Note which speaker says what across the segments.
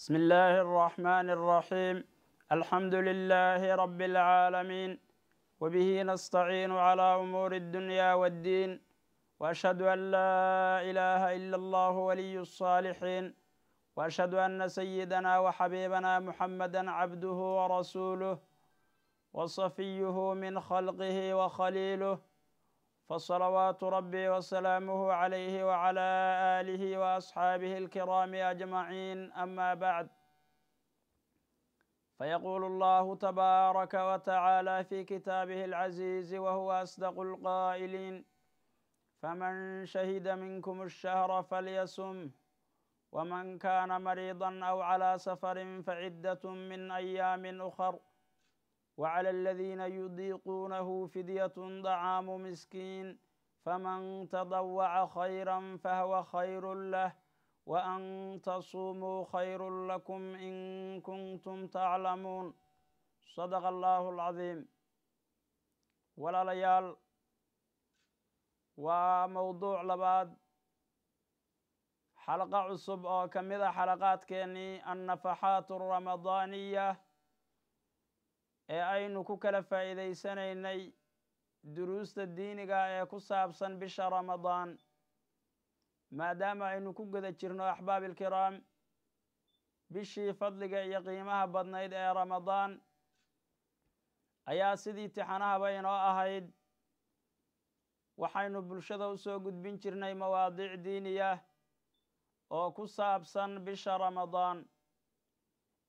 Speaker 1: بسم الله الرحمن الرحيم الحمد لله رب العالمين وبه نستعين على أمور الدنيا والدين وأشهد أن لا إله إلا الله ولي الصالحين وأشهد أن سيدنا وحبيبنا محمدا عبده ورسوله وصفيه من خلقه وخليله فصلوات ربي وسلامه عليه وعلى آله وأصحابه الكرام أجمعين أما بعد فيقول الله تبارك وتعالى في كتابه العزيز وهو أصدق القائلين فمن شهد منكم الشهر فليصم ومن كان مريضا أو على سفر فعدة من أيام أخر وعلى الذين يضيقونه فدية طعام مسكين فمن تضوع خيرا فهو خير له وأن تصوموا خير لكم إن كنتم تعلمون صدق الله العظيم ولا ليال وموضوع لباد حلقة عصب أو كمذا حلقات كيني النفحات الرمضانية ee aynu ku kala faa'iidaysanaynay duruusta diiniga ee ku saabsan bisha ramadaan maadaama aynu ku guda jirno axbaabilkiraam bishii fadliga iyo qiimaha badnayd ee ramadaan ayaa sidii tixanahaba inoo ahayd waxaynu bulshada u soo gudbin jirnay mawaadiic diiniya oo ku saabsan bisha ramadaan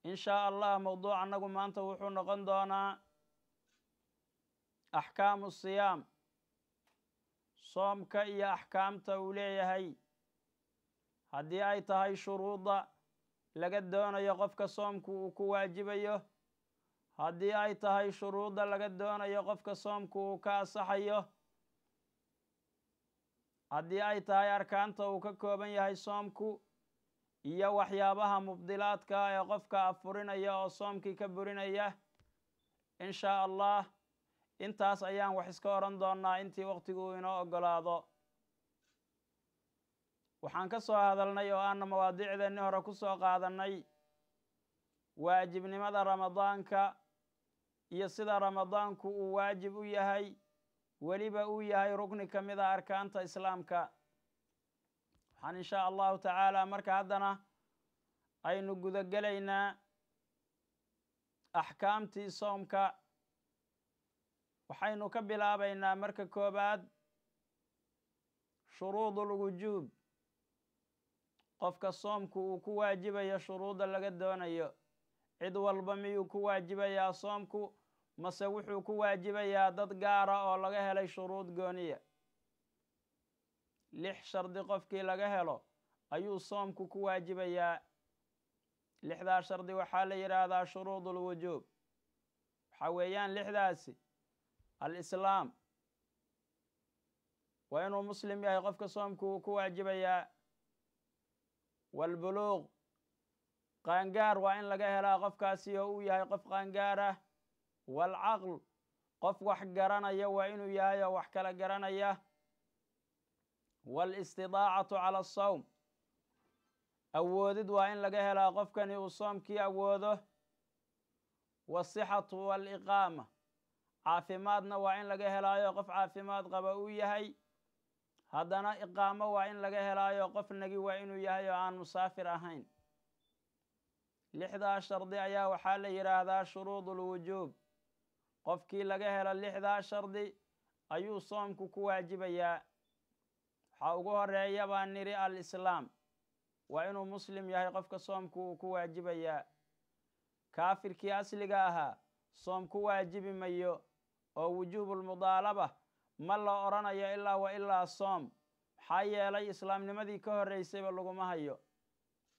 Speaker 1: in shaa allah mowduuc annagu maanta wuxuu noqon doonaa axkaamu siyaam soomka iyo axkaamta uu leeyahay haddii ay tahay shuruudda laga doonayo qofka soomku uu ku waajibayo haddii ay tahay shuruudda laga doonayo qofka soomku uu ka asaxayo haddii ay tahay arkaanta uu ka kooban yahay soomku iyo waxyaabaha mubdilaadka ee qofka afurinaya oo soomkii ka burinaya inshaa shaa allah intaas ayaan wax iska odhan doonnaa intii waqtigu uu inoo ogolaado waxaan ka soo hadalnay oo aana mawaadiicdeenni hore ku soo qaadannay waajibnimada ramadaanka iyo sida ramadaanku uu waajib u yahay weliba uu yahay rukni ka mid a ah arkaanta islaamka waxaan inshaa allahu tacaala marka haddana aynu gudagelaynaa axkaamtii soomka waxaynu ka bilaabaynaa marka koowaad shuruudulwujuub qofka soomku uu ku waajibayo shuruudda laga doonayo cid walba miyuu ku waajibayaa soomku mase wuxuu ku waajibayaa dad gaara oo laga helay shuruud gooniya lix shardi qofkii laga helo ayuu soomku ku waajibayaa lixdaa shardi waxaa la yidhaahdaa shuruud ulwujuub waxaa weeyaan lixdaasi alislaam waa inuu muslim yahay qofka soomku ku waajibayaa walbuluuq qaangaar waa in laga helaa qofkaasi oo uu yahay qof qaangaar ah waalcaql qof wax garanaya waa inuu yahay oo wax kala garanaya walistidaacatu cala asawm awoodid waa in laga helaa qofkani uu soomkii awoodo wasixatu waliqaama caafimaadna waa in laga helaayo qof caafimaad qaba uu yahay haddana iqaamo waa in laga helaayo qof nagi waa inuu yahay oo aan musaafir ahayn lixdaa shardi ayaa waxaa la yidhaahdaa shuruudu lwujuub qofkii laga helo lixdaa shardi ayuu soomku ku waajibayaa waxaa ugu horeeya baan nidhi alislaam waa inuu muslim yahay qofka soomku uu ku waajibayaa kaafirkii asliga ahaa soom ku waajibi mayo oo wujuubulmudaalaba ma la odhanayo ilaa wa ilaa soom maxaa yeelay islaamnimadii ka horraysayba laguma hayo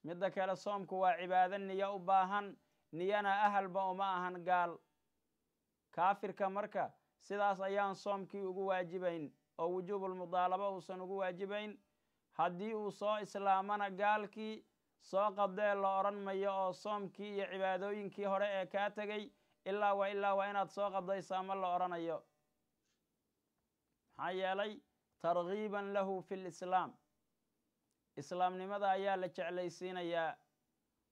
Speaker 1: midda kale soomku waa cibaado niyo u baahan niyana ahalba uma ahan gaal kaafirka marka sidaas ayaan soomkii ugu waajibayn oo wujuubu uusan ugu waajibayn haddii uu soo islaamana gaalkii soo qadee la odhan mayo oo soomkii iyo cibaadooyinkii hore ee kaa tegay ilaa wa ilaa waa inaad soo qadaysaa ma la odhanayo maxaa yeelay targiiban lahu fi lislaam islaamnimada ayaa la jeclaysiinayaa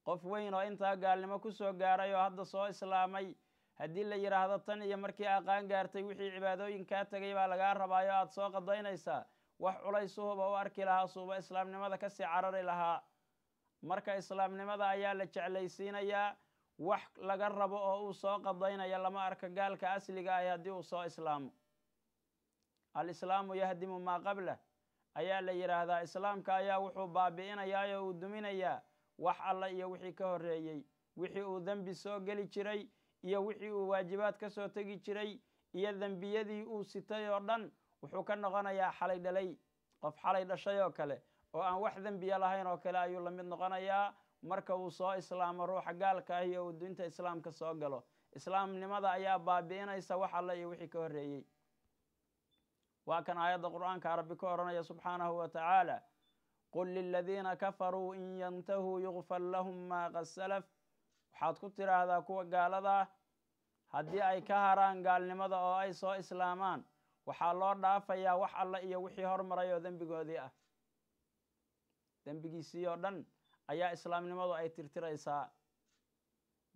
Speaker 1: qof weyn oo intaa gaalnimo ku soo gaaray oo hadda soo islaamay haddii la yidhaahdo tan iyo markii aqaan gaartay wixii cibaadooyinkaa tegay baa lagaa rabaayo aada soo qadaynaysaa wax culaysuhuba u arki lahaa suuba islaamnimada kasii carari lahaa marka islaamnimada ayaa la jeclaysiinayaa wax laga rabo oo uu soo qadaynaya lama arka gaalka asliga ah haddii uu soo islaamo alislaamu yahdimu maa qabla ayaa la yidhaahdaa islaamka ayaa wuxuu baabi'inayaa oo uu duminayaa wax alla iyo wixii ka horreeyey wixii uu dembi soo geli jiray iyo wixii uu waajibaad ka soo tegi jiray iyo dembiyadii uu sitay oo dhan wuxuu ka noqonayaa xalay dhalay qof xalay dhashay oo kale oo aan wax dembiya lahayn oo kale ayuu la mid noqonayaa marka uu soo islaamo ruuxa gaalka ah iyo uu diinta islaamka soo galo islaamnimada ayaa baabi'inaysa wax alle iyo wixii ka horreeyey waa kan aayadda qur-aanka rabbi ka odhanaya subxaanahu wa tacaala qul liladiina kafaruu in yantahuu yugfar lahum ma qad salaf waxaad ku tidhaahdaa kuwa gaalada ah haddii ay ka haraan gaalnimada oo ay soo islaamaan waxaa loo dhaafayaa wax alla iyo wixii hormaray oo dembigoodii ah dembigiisii oo dhan ayaa islaamnimadu ay tirtiraysaa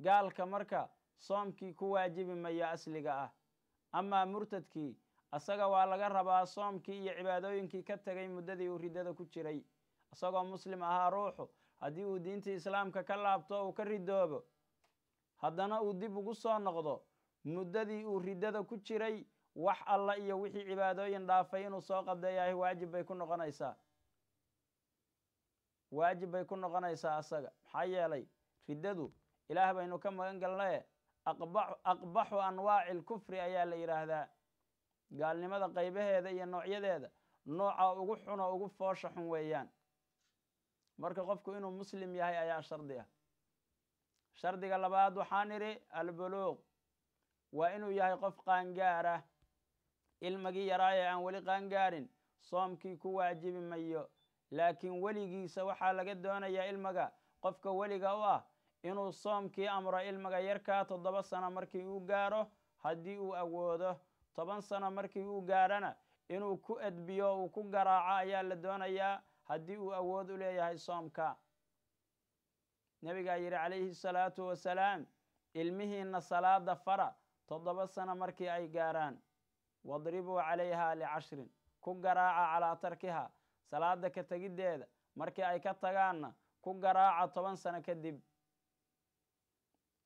Speaker 1: gaalka marka soomkii ku waajibi maya asliga ah amaa murtadkii asaga waa laga rabaa soomkii iyo cibaadooyinkii ka tegay muddadii uu riddada ku jiray isagoo muslim ahaa ruuxu haddii uu diintii islaamka ka laabto uu ka ridoobo haddana uu dib ugu soo noqdo muddadii uu riddada ku jiray wax alla iyo wixii cibaadooyin dhaafay inuu soo qabdeeyahay waajib bay ku noqonaysaa waajib bay ku noqonaysaa asaga maxaa yeelay riddadu ilaah baynu ka magan galnae aqbaxu anwaaci lkufri ayaa la yidhaahdaa gaalnimada qaybaheeda iyo noocyadeeda nooca ugu xuno ugu foosha xun weeyaan marka qofku inuu muslim yahay ayaa shardi ah shardiga labaad waxaan idhi albuluuq waa inuu yahay qof qaangaarah ilmigii yaraaye aan weli qaangaarin soomkii ku waajibi mayo laakiin weligiisa waxaa laga doonayaa ilmiga qofka weliga u ah inuu soomkii amro ilmiga yarkaa toddoba sano markii uu gaaro haddii uu awoodo toban sano markii uu gaarhana inuu ku edbiyo uu ku garaaco ayaa la doonayaa haddii uu awood u leeyahay soomka nebigaa yidhi calayhi salaatu wasalaam ilmihiinna salaada fara toddoba sano markii ay gaaraan wadribuu calayhaa licashrin ku garaaca calaa tarkiha salaadda ka tegiddeeda markii ay ka tagaanna ku garaaca toban sano kadib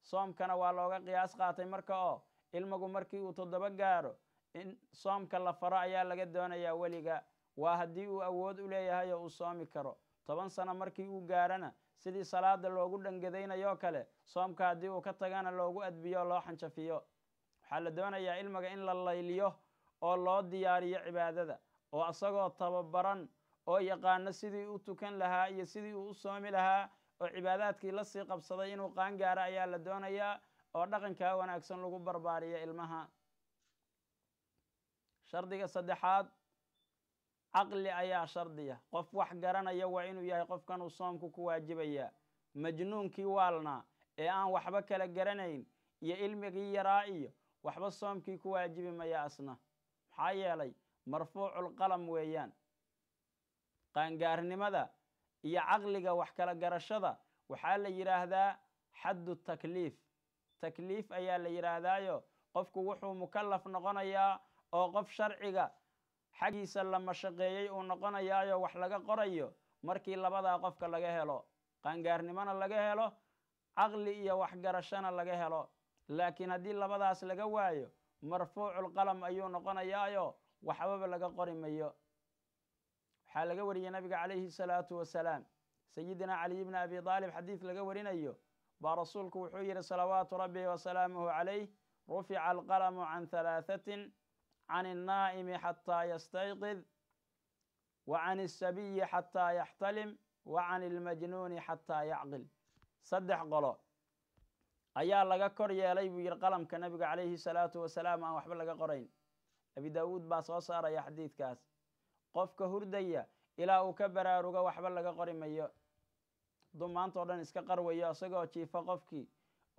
Speaker 1: soomkana waa looga qiyaas qaatay marka oo ilmigu markii uu toddoba gaaro in soomka la faro ayaa laga doonayaa weliga waa haddii uu awood u leeyahay oo uu soomi karo toban sano markii uu gaarana sidii salaada loogu dhangadaynayoo kale soomka haddii uu ka tagana loogu adbiyo loo xanjafiyo waxaa la doonayaa ilmiga in la layliyo oo loo diyaariyo cibaadada oo asagoo tababaran oo yaqaano sidii u tukan lahaa iyo sidii uu u soomi lahaa oo cibaadaadkii lasii qabsaday inuu qaan gaaro ayaa la doonayaa oo dhaqankaa wanaagsan lagu barbaariyo ilmaha shardiga saddexaad caqli ayaa shardiya qof wax garanaya waa inuu yahay qofkan uu soomku ku waajibayaa majnuunkii waalnaa ee aan waxba kala garanayn iyo ilmigii yaraa iyo waxba soomkii ku waajibi maya asna maxaa yeelay marfuuculqalam weeyaan qaangaarnimada iyo caqliga wax kala garashada waxaa la yidhaahdaa xaddu takliif takliif ayaa la yidhaahdaayo qofku wuxuu mukallaf noqonayaa oo qof sharciga xaggiisa la mashaqeeyey uu noqonayaayo wax laga qorayo markii labadaa qofka laga helo qaangaarnimona laga helo caqli iyo waxgarashona laga helo laakiin haddii labadaas laga waayo marfuuculqalam ayuu noqonayaayo waxbaba laga qori mayo waxaa laga wariyey nabiga calayhi salaatu wasalaam sayidina caliy ibni abi daalib xadiid laga warinayo baa rasuulku wuxuu yidhi salawaatu rabbi wasalaamuhu calayh rufica alqalamu can halaathatin can الnaa'imi xataa ystayqid wa can الsabiyi xataa yaxtalim wa can اlmajnuuni xataa yacqil saddex qolo ayaa laga kor yeelay buu yihi qalamka nabiga calayhi salaatu wasalaam aan waxba laga qorayn abi daawuud baa soo saaraya xadiidkaas qofka hurdaya ilaa uu ka baraarugo waxba laga qori mayo hadduu maanta o dhan iska qarwayo isagoo jiifo qofkii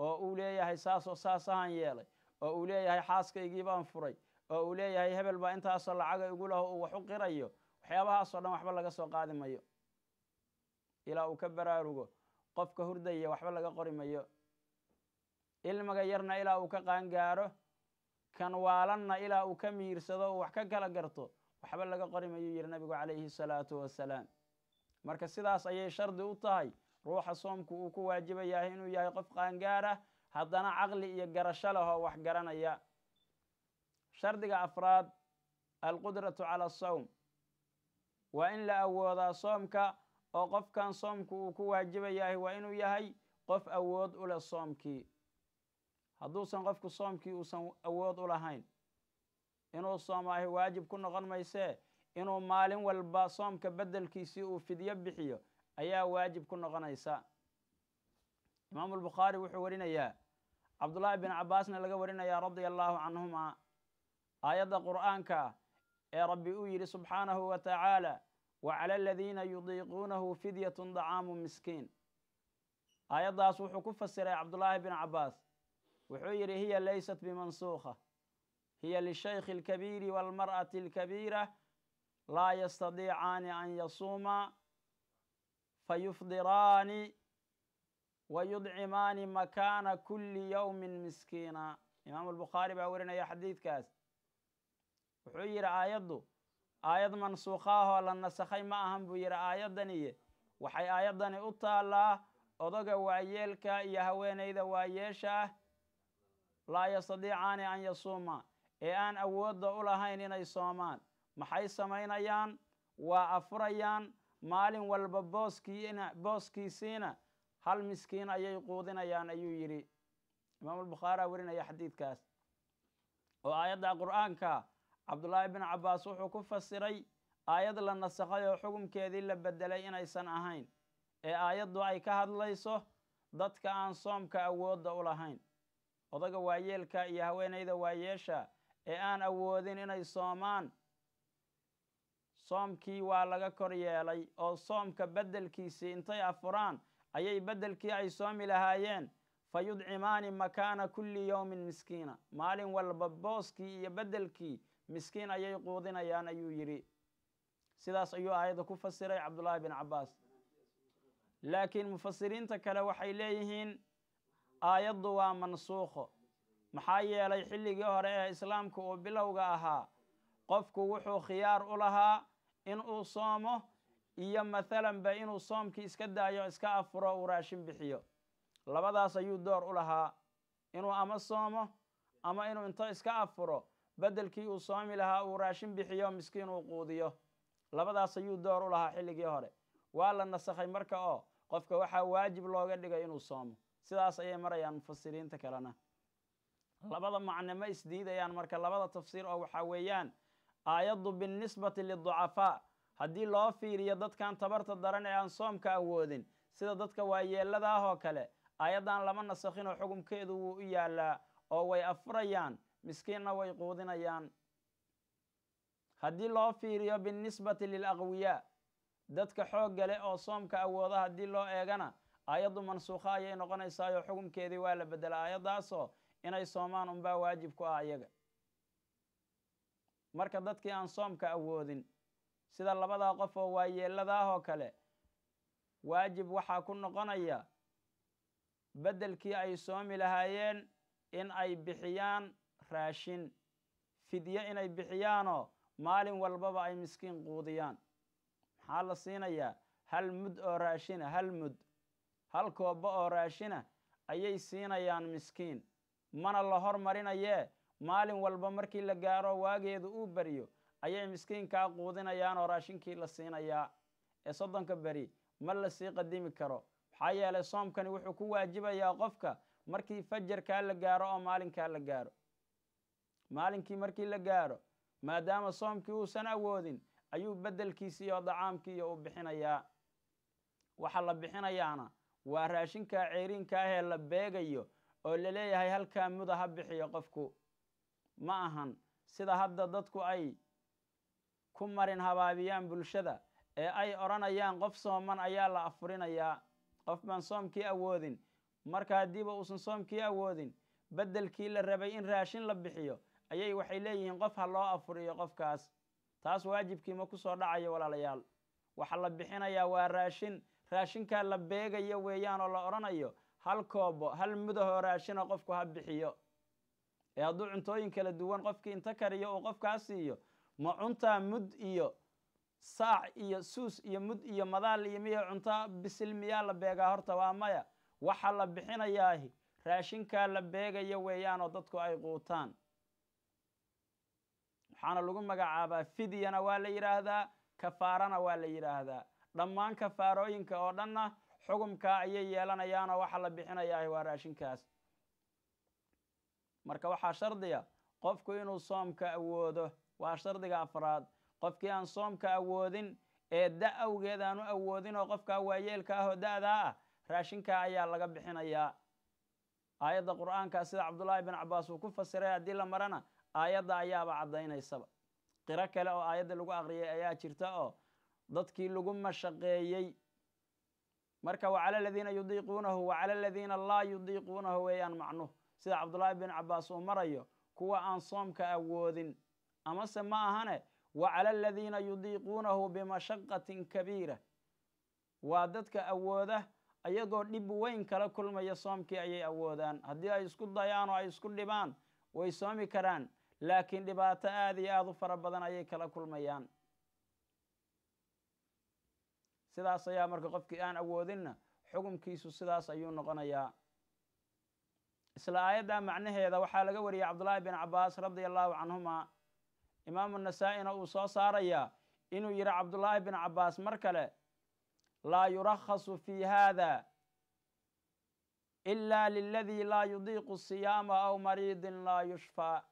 Speaker 1: oo uu leeyahay saasoo saas ahaan yeelay oo uu leeyahay xaaskaygiibaan furay oo uu leeyahay hebel baa intaasoo lacaga igu laho uu wax u qirayo waxyaabahaasoo dhan waxba laga soo qaadi mayo ilaa uu ka baraarugo qofka hurdaya waxba laga qori mayo ilmiga yarna ilaa uu ka qaangaaro kan waalanna ilaa uu ka miirsado uu wax ka kala garto waxba laga qori mayuu yihi nabigu calayhi salaatu wasalaam marka sidaas ayay shardi u tahay ruuxa soomku uu ku waajiba inuu yahay qof qaangaar ah haddana caqli iyo garasho lahoo wax garanaya shardiga afraad alqudratu cala asawm waa in la awoodaa soomka oo qofkan soomku uu ku waajibayahay waa inuu yahay qof awood u leh soomkii hadduusan qofku soomkii uusan awood u lahayn inuu soomaahi waajib ku noqon maysee inuu maalin walba soomka beddelkiisii uu fidyo bixiyo ayaa waajib ku noqonaysa imaamu albukhaari wuxuu warinayaa cabdullaahi bin cabaasna laga warinayaa radia allaahu canhuma آيات قرآن كا إيه يا ربي سبحانه وتعالى وعلى الذين يضيقونه فدية طعام مسكين آيات داسو حكوف عبد الله بن عباس وحيري هي ليست بمنسوخة هي للشيخ الكبير والمرأة الكبيرة لا يستطيعان أن يصوما فيفضران ويدعمان مكان كل يوم مسكينا إمام البخاري بأورنا يا حديث كاس wuxuu yidhi aayaddu aayad mansuukha la nasakhay ma ahan buu yidhi aayadaniye waxay aayaddani u taallaa odaga waayeelka iyo haweenayda waayeesha ah laa yastadiicaani an yasuuma ee aan awoodda u lahayn inay soomaan maxay samaynayaan waa afurayaan maalin walba booskiina booskiisiina hal miskiin ayay quudinayaan ayuu yidhi imaamulbukhaari aa warinaya xadiidkaas oo aayadda qur-aanka cabdullaahi bin cabbaas wuxuu ku fasiray aayad la nasakhay oo xukumkeedii la beddelay inaysan ahayn ee aayaddu ay ka hadlayso dadka aan soomka awoodda u lahayn odaga waayeelka iyo haweenayda waayeesha ee aan awoodin inay soomaan soomkii waa laga kor yeelay oo soomka beddelkiisii intay afuraan ayay beddelkii ay soomi lahaayeen fa yudcimaani makaana kulli yowmin miskiina maalin walba booskii iyo beddelkii miskiin ayay quudinayaan ayuu yidhi sidaas ayuu aayadda ku fasiray cabdullaahi bin cabbaas laakiin mufasiriinta kale waxay leeyihiin aayaddu waa mansuukho maxaa yeelay xilligii hore ee islaamka uu bilowga ahaa qofku wuxuu khiyaar u lahaa in uu soomo iyo mathalanba inuu soomkii iska daayo iska afuro uu raashin bixiyo labadaas ayuu door u lahaa inuu ama soomo ama inuu inta iska afuro bedelkii uu soomi lahaa uu raashin bixiyo miskiin uu quudiyo labadaas ayuu door u lahaa xilligii hore waa la nasakhay marka oo qofka waxaa waajib looga dhigay inuu soomo sidaas ayay marayaan mufasiriinta kalena labada macne ma isdiidayaan marka labada tafsiir oo waxaa weeyaan aayaddu binnisbati liducafaa haddii loo fiiriyo dadkan tabarta daran ee aan soomka awoodin sida dadka waayeeladaah oo kale aayaddan lama nasakhinoo xugumkeedu wuu u yaalaa oo way afurayaan miskiinna way quudinayaan haddii loo fiiriyo binnisbati lilaqwiyaa dadka xoog gale oo soomka awooda haddii loo eegana aayaddu mansuukha ayay noqonaysaayo xukumkeedii waa la bedela aayaddaasoo inay soomaan unbaa waajib ku ah iyaga marka dadkii aan soomka awoodin sida labadaa qof oo waayeeladaahoo kale waajib waxaa ku noqonaya beddelkii ay soomi lahaayeen in ay bixiyaan raashin fidyo inay bixiyaanoo maalin walbaba ay miskiin quudiyaan maxaa la siinayaa hal mud oo raashina hal mud hal koobbo oo raashina ayay siinayaan miskiin mana la hormarinayee maalin walba markii la gaaro waageedu uu baryo ayay miskiinkaa quudinayaanoo raashinkii la siinayaa ee soddonka beri ma la sii qadimi karo maxaa yeelay soomkani wuxuu ku waajibayaa qofka markii fajarkaa la gaaro oo maalinkaa la gaaro maalinkii markii la gaaro maadaama soomkii uusan awoodin ayuu beddelkiisi iyo dacaamkiiiyo u bixinayaa waxa la bixinayaana waa raashinkaa ceyriinka ahee la beegayo oo laleeyahay halkaa muda ha bixiyo qofku ma ahan sida hadda dadku ay ku marin habaabiyaan bulshada ee ay odhanayaan qof sooman ayaa la afurinayaa qof baan soomkii awoodin marka haddiiba uusan soomkii awoodin beddelkii la rabay in raashin la bixiyo ayay waxay leeyihiin qof ha loo afuriyo qofkaas taas waajibkiima ku soo dhacayo walaalayaal waxa la bixinayaa waa raashin raashinkaa la beegayo weeyaan oo la odhanayo hal koobo hal mudahoo raashina qofku ha bixiyo ee hadduu cuntooyin kala duwan qofkii inta kariyo uu qofkaa siiyo ma cuntaa mud iyo saac iyo suus iyo mud iyo madaal iyo miya cunta bisil miyaa la beegaa horta waa maya waxaa la bixinayaahi raashinkaa la beegayo weeyaan oo dadku ay quutaan waxaana lagu magacaabaa fidiyana waa la yidhaahdaa kafaarana waa la yidhaahdaa dhammaan kafaarooyinka oo dhanna xugumkaa ayay yeelanayaanoo waxa la bixinayaa waa raashinkaas marka waxaa shardiga qofku inuu soomka awoodo waa shardiga afraad qofkii aan soomka awoodin ee da awgeed aan u oo qofkaa waayeelka ahoo da-daa ah raashinkaa ayaa laga bixinayaa aayadda qur-aanka sida cabdullaahi bin cabaas uu ku fasiray haddii la marana aayadda ayaaba caddaynaysaba qiro kale oo aayadda lagu aqriyay ayaa jirta oo dadkii lagu mashaqeeyey marka wa cala aladiina yudiiquunahu wa cala aladiina laa yudiiquunahu weeyaan macnuh sida cabdullaahi bin cabaas uu marayo kuwa aan soomka awoodin amase ma ahane wa cala aladiina yudiiquunahu bimashaqatin kabiira waa dadka awooda ayagoo dhib weyn kala kulmaya soomkii ayay awoodaan haddii ay isku dayaan oo ay isku dhibaan way soomi karaan laakiin dhibaato aada iyo aad u fara badan ayay kala kulmayaan sidaas ayaa marka qofkii aan awoodinna xukumkiisu sidaas ayuu noqonayaa isla aayaddaa macnaheeda waxaa laga wariyay cabdullaahi bin cabaas radia allaahu canhumaa imaamu nasaa-ina uu soo saarayaa inuu yihi cabdullaahi bin cabaas mar kale laa yurakhasu fi haada ila liladii laa yudiiqu siyaama aw mariidin laa yushfaa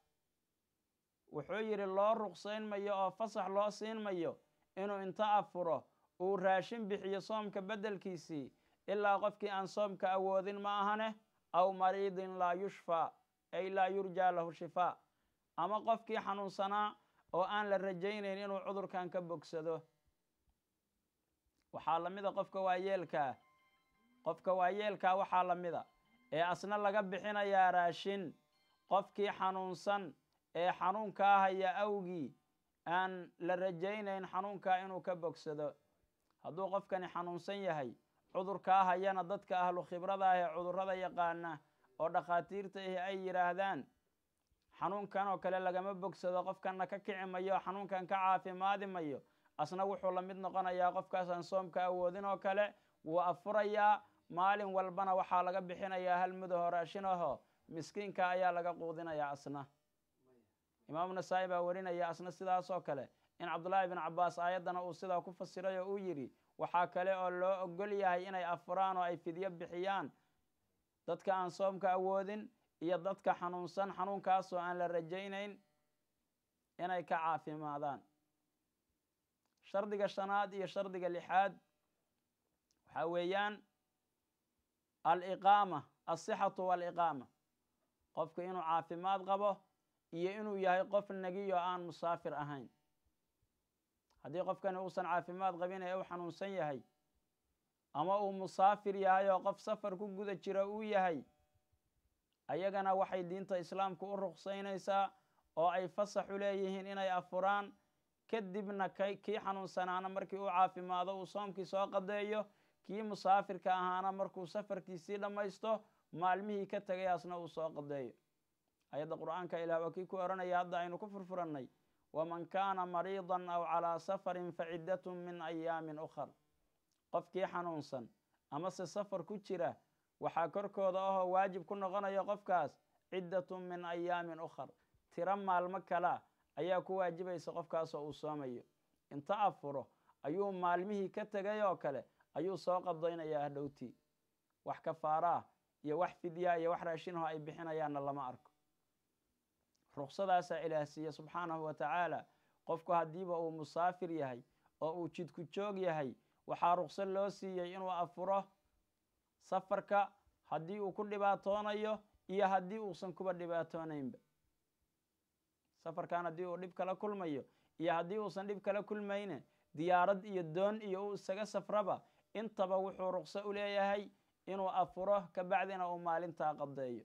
Speaker 1: wuxuu yidhi loo ruqsayn mayo oo fasax loo siin mayo inuu inta afuro uu raashin bixiyo soomka beddelkiisii ilaa qofkii aan soomka awoodin ma ahane aw mariidin laa yushfaa ay laa yurjaa lahu shifaa ama qofkii xanuunsanaa oo aan la rajaynayn inuu cudurkan ka bogsado waxaa la mida qofka waayeelkaa qofka waayeelkaa waxaa la mida ee asna laga bixinayaa raashin qofkii xanuunsan ee xanuunkaa ah haya awgii aan la rajaynayn xanuunkaa inuu ka bogsado hadduu qofkani xanuunsan yahay cudurka ahayana dadka ahlu khibrada ah ee cudurrada yaqaana oo dhakhaatiirta ahi ay yidhaahdaan xanuunkan oo kale lagama bogsado qofkanna ka kici mayo xanuunkan ka caafimaadi mayo asna wuxuu la mid noqonayaa qofkaasaan soomka awoodin oo kale wuu afurayaa maalin walbana waxaa laga bixinayaa hal mudo horashin aho miskiinka ayaa laga quudinayaa asna imaamu nasaa-i baa warinaya asna sidaasoo kale in cabdullaahi bin cabaas aayaddana uu sidaa ku fasiray oo uu yidhi waxaa kale oo loo ogol yahay inay afuraan oo ay fidyo bixiyaan dadka aan soomka awoodin iyo dadka xanuunsan xanuunkaasoo aan la rajaynayn inay ka caafimaadaan shardiga shanaad iyo shardiga lixaad waxaa weeyaan aliqaama alsixatu waaliqaama qofku inuu caafimaad qabo iyo inuu yahay qof nagi oo aan musaafir ahayn haddii qofkani uusan caafimaad qabin ee u xanuunsan yahay ama uu musaafir yahay oo qof safar ku guda jira uu yahay ayagana waxay diinta islaamku u ruqsaynaysaa oo ay fasax u leeyihiin inay afuraan kadibna k kii xanuunsanaana markii uu caafimaado uu soomkii soo qadeeyo kii musaafirka ahaana markuu safarkiisii dhammaysto maalmihii ka tegayaasna uu soo qadeeyo ayadda qur-aanka ilaah waa kii ku ohanaya hadda aynu ku furfurannay waman kaana mariidan aw calaa safarin fa ciddatun min ayaamin ukhar qofkii xanuunsan amase safar ku jira waxaa korkooda ahoo waajib ku noqonaya qofkaas ciddatun min ayaamin ukhar tiro maalmo kalea ayaa ku waajibaysa qofkaasoo uu soomayo inta afuro ayuu maalmihii ka tegay oo kale ayuu soo qabdaynayaa hadhowtii wax kafaara iyo wax fidyaa iyo wax raashinaho ay bixinayaanna lama arko ruqsadaasaa ilaah siiya subxaanahu wa tacaala qofku haddiiba uu musaafir yahay oo uu jidku joog yahay waxaa ruqso loo siiyey inuu afuro safarka haddii uu ku dhibaatoonayo iyo haddii uusan kuba dhibaatoonaynba safarkan haddii uu dhib kala kulmayo iyo haddii uusan dhib kala kulmayne diyaarad iyo doon iyo uu isaga safraba intaba wuxuu ruqso u leeyahay inuu afuro kabacdina uu maalintaa qabdeeyo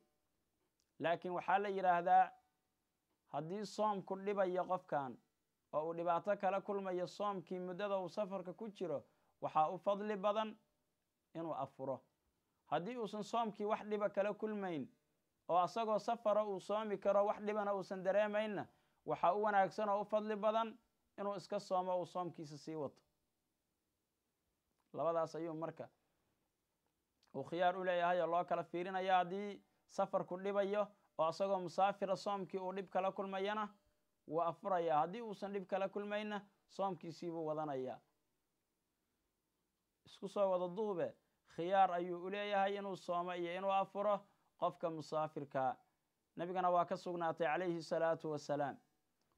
Speaker 1: laakiin waxaa la yidhaahdaa haddii soomku dhibayo qofkan oo uu dhibaato kala kulmayo soomkii muddada uu safarka ku jiro waxaa u fadli badan inuu afuro haddii uusan soomkii wax dhiba kala kulmayn oo asagoo safara uu soomi karo wax dhibana uusan dareemaynna waxaa u wanaagsan oo u fadli badan inuu iska soomo uu soomkiisa sii wato labadaas ayuu marka uu khiyaar u leeyahay oo loo kala fiirinaya haddii safarku dhibayo oo asagoo musaafira soomkii uu dhib kala kulmayana waa afurayaa haddii uusan dhib kala kulmayna soomkiisiibuu wadanayaa isku soo wada duube khiyaar ayuu u leeyahay inuu soomo iyo inuu afuro qofka musaafirkaa nebigana waa ka sugnaatay calayhi salaatu wasalaam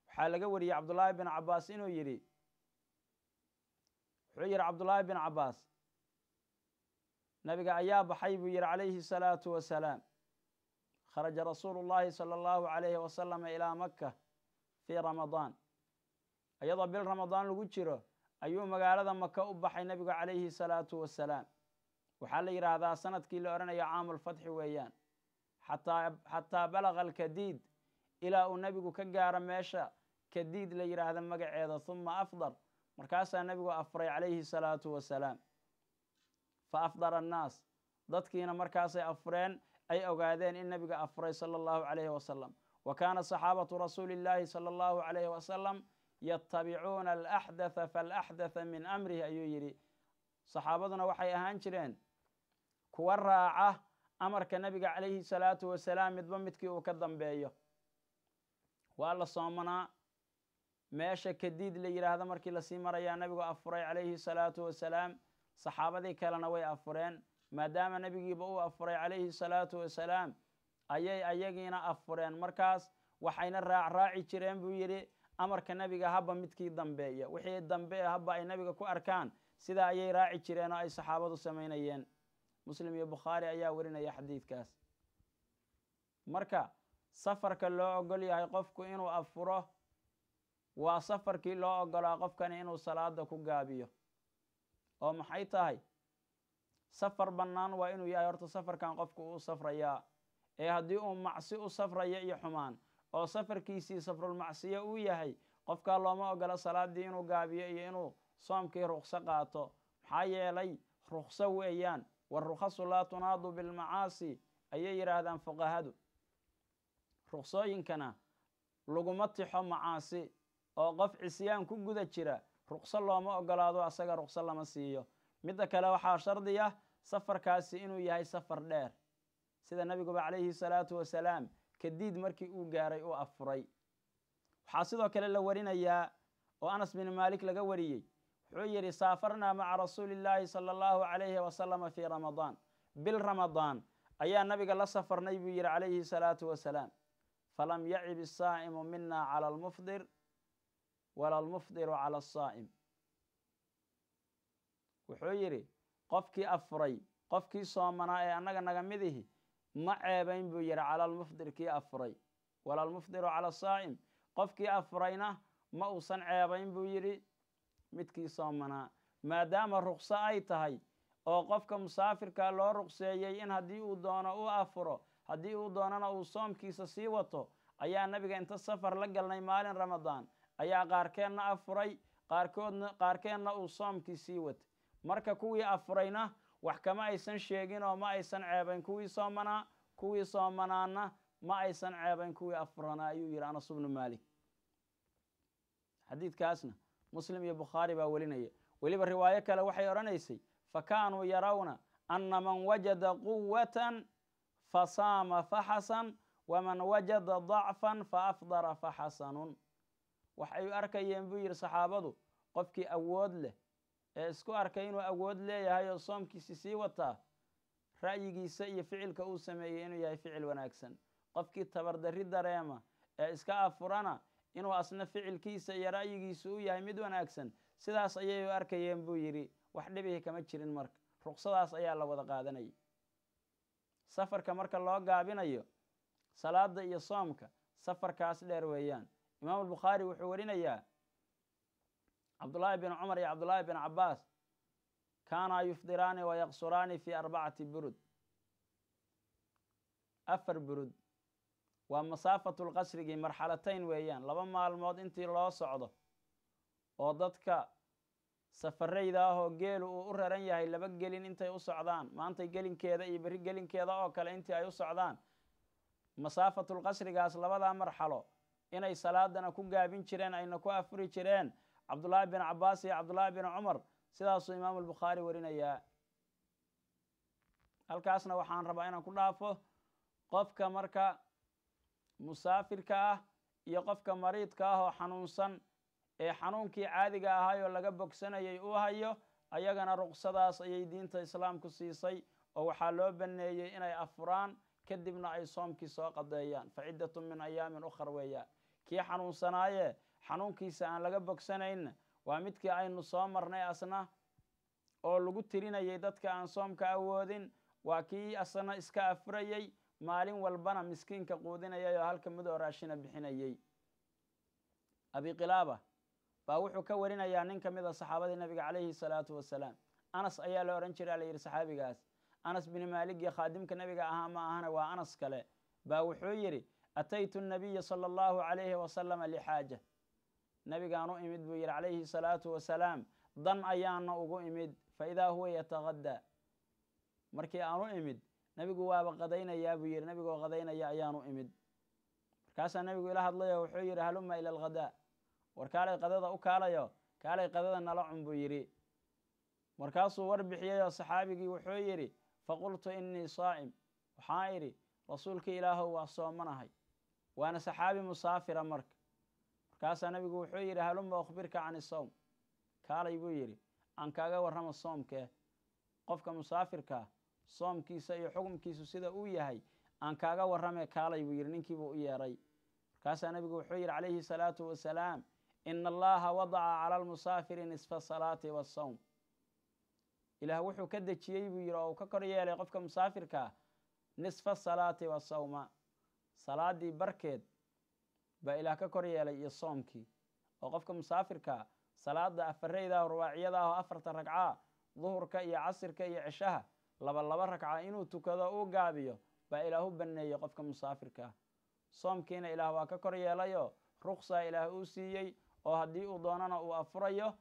Speaker 1: waxaa laga wariyey cabdullaahi bin cabaas inuu yidhi wuxuu yidhi cabdullaahi bin cabaas nabiga ayaa baxay buu yidhi calayhi salaatu wasalaam kharaja rasuulu llahi salى اllahu alayhi wasalama ilaa maka fii ramadaan iyadoo bil ramadaan lagu jiro ayuu magaalada maka u baxay nebigu calayhi salaatu wasalaam waxaa la yidhaahdaa sanadkii la odhanayo caamulfatxi weeyaan xataa xataa balaqa alkadiid ilaa uu nebigu ka gaaro meesha kadiid la yidhaahda magaceeda huma afdar markaasaa nebigu afray calayhi salaatu wasalaam fa afdara annaas dadkiina markaasay afureen ay ogaadeen in nabiga afuray sala allahu calayhi wasalam wa kaana saxaabatu rasuuli illaahi sala allahu calayhi wasalam yatabicuuna alaxdatha faalaxdatha min amrihi ayuu yidhi saxaabaduna waxay ahaan jireen kuwa raaca amarka nabiga calayhi salaatu wasalaam midba midkii uu ka dambeeyo waa la soomanaa meesha kadiid la yidhaahdo markii lasii marayaa nabigu afuray calayhi salaatu wasalaam saxaabadii kalena way afureen maadaama nebigiiba uu afuray calayhi salaatu wasalaam ayay ayagiina afureen markaas waxayna raac raaci jireen buu yidhi amarka nebiga haba midkii dambeeya wixii dambe haba ay nebiga ku arkaan sidaa ayay raaci jireen oo ay saxaabadu samaynayeen muslim iyo bukhaari ayaa warinaya xadiidkaas marka safarka loo ogol yahay qofku inuu afuro waa safarkii loo ogolaa qofkani inuu salaada ku gaabiyo oo maxay tahay safar bannaan waa inuu yahay horta safarkan qofku uu safrayaa ee haddii uu macsi u safraya iyo xumaan oo safarkiisii safrulmacsiya uu yahay qofkaa looma ogola salaadii inuu gaabiyo iyo inuu soomkii ruqso qaato maxaa yeelay rukhso weeyaan warukhasu laa tunaadu bilmacaasi ayay yidhaahdaan fuqahadu ruqsooyinkana laguma tixo macaasi oo qof cisyaan ku guda jira ruqso looma ogolaado asaga ruqso lama siiyo midda kale waxaa shardiyah safarkaasi inuu yahay safar dheer sida nabiguba calayhi salaatu wasalaam kadiid markii uu gaaray uu afuray waxaa sidoo kale la warinayaa oo anas bin maalik laga wariyey wuxuu yidhi saafarnaa maca rasuuli llaahi sala allahu calayhi wasalama fii ramadaan bil ramadaan ayaa nabiga la safarnay buu yidhi calayhi salaatu wasalaam falam yacib isaa'imu mina cala almufdir wala almufdiru cala asaa'im wuxuu yidhi qofkii afuray qofkii soomanaa ee annaga naga mid ihi ma ceebayn buu yidhi cala almufdir kii afuray walaalmufdiru almufdiru cala asaa'im qofkii afurayna ma uusan ceebayn buu yidhi midkii soomanaa maadaama ruqso ay tahay oo qofka musaafirka loo ruqseeyey in haddii uu doono uu afuro haddii uu doonana uu soomkiisa sii wato ayaa nebiga inta safar la galnay maalin ramadaan ayaa qaarkeenna afuray qaarkoodna qaarkeenna uu soomkii sii wata marka kuwii afurayna wax kama aysan sheegin oo ma aysan ceebayn kuwii soomana kuwii soomanaana ma aysan ceebayn kuwii afurana ayuu yidhi anas bnu maalik xadiidkaasna muslim iyo bukhaari baa welinaya weliba riwaayo kale waxay odhanaysay fakaanuu yarawna anna man wajada quwatan fa fasaama faxasan waman wajada dacfan faafdara faxasanun waxay arkayeen buu yidhi saxaabadu qofkii awood leh ee isku arkay inuu awood leeyahay oo soomkiisi sii wataa ra'yigiisa iyo ficilka uu sameeyey inuu yahay ficil wanaagsan qofkii tabardarri dareema ee iska afurana inuu asna ficilkiisa iyo ra'yigiisa u yahay mid wanaagsan sidaas ayay u arkayeen buu yidhi wax dhibihi kama jirin marka ruqsadaas ayaa la wada qaadanayay safarka marka loo gaabinayo salaada iyo soomka safarkaas dheer weeyaan imaamulbukhaari wuxuu warinayaa cabdullaahi bin cumar iyo cabdullaahi bin cabaas kaanaa yufdiraani wa yaqsuraani fi arbacati burud afar burud waa masaafatu lqasrigii marxalatayn weeyaan laba maalmood intii loo socdo oo dadka safarayda ahoo geelu uu u raran yahay laba gelin intay u socdaan maantay gelinkeeda iyo berri gelinkeeda oo kale intii ay u socdaan masaafatulqasrigaas labadaa marxalo inay salaadana ku gaabin jireen ayna ku afuri jireen cabdullaahi bin cabaas iyo cabdullaahi bin cumar sidaasuu imaamu albukhaari warinayaa halkaasna waxaan rabaa inaan ku dhaafo qofka marka musaafirka ah iyo qofka mariidka ah oo xanuunsan ee xanuunkii caadiga ahaayoo laga bogsanayay uu hayo ayagana ruqsadaas ayay diinta islaamku siisay oo waxaa loo baneeyey inay afuraan kadibna ay soomkii soo qadeeyaan faciddatun min ayaamin ukhar weeya kii xanuunsanaaye xanuunkiisa aan laga bogsanaynna waa midkii aynu soo marnay asna oo lagu tirinayay dadka aan soomka awoodin waa kii asna iska afurayay maalin walbana miskiinka quudinayay oo halka mudoo raashina bixinayay abiqilaaba baa wuxuu ka warinayaa nin ka mida ah saxaabadii nabiga calayhi salaatu wasalaam anas ayaa la odhan jiraa la yidhi saxaabigaas anas bini maalig iyo khaadimka nabiga ahaa ma ahana waa anas kale baa wuxuu yidhi ataytu nnabiya sala allahu calayhi wasalama lixaaja nabigaan u imid buu yidhi calayhi salaatu wasalaam dan ayaana ugu imid fa idaa huwa yataqaddaa markii aan u imid nebigu waaba qadaynayaa buu yidhi nabigoo qadaynaya ayaan u imid markaasaa nebigu ila hadlayo wuxuu yidhi haluma ila alghadaa war kaalay qadada u kaalayo kaalay qadada nala cun buu yidhi markaasuu war saxaabigii wuxuu yidhi faqultu innii saa'im waxaan idhi rasuulkii ilaahow waa soomanahay waana saxaabi musaafira marka markaasaa nabigu wuxuu yidhi halumma ukhbirka can isowm kaalay buu yidhi aan kaaga warramo soomkee qofka musaafirkaa soomkiisa iyo xukumkiisu sida uu yahay aan kaaga warramee kaalay buu yidhi ninkiibuu u yeedhay markaasaa nabigu wuxuu yidhi calayhi salaatu wasalaam ina allaha wadaca cala almusaafiri nisfa salaati wasawm ilaah wuxuu ka dejiyey buu yidhi oo uu ka kor yeelay qofka musaafirka nisfa asalaati wasawma salaaddii barkeed baa ilaah ka kor yeelay iyo soomkii oo qofka musaafirkaa salaada afareydaah rubaaciyadaah afarta ragcaa duhurka iyo casirka iyo cishaha laba laba ragca inuu tukado uu gaabiyo baa ilaah u baneeyey qofka musaafirkaah soomkiina ilaah waa ka kor yeelayo ruqsaa ilaah uu siiyey oo haddii uu doonana uu afurayo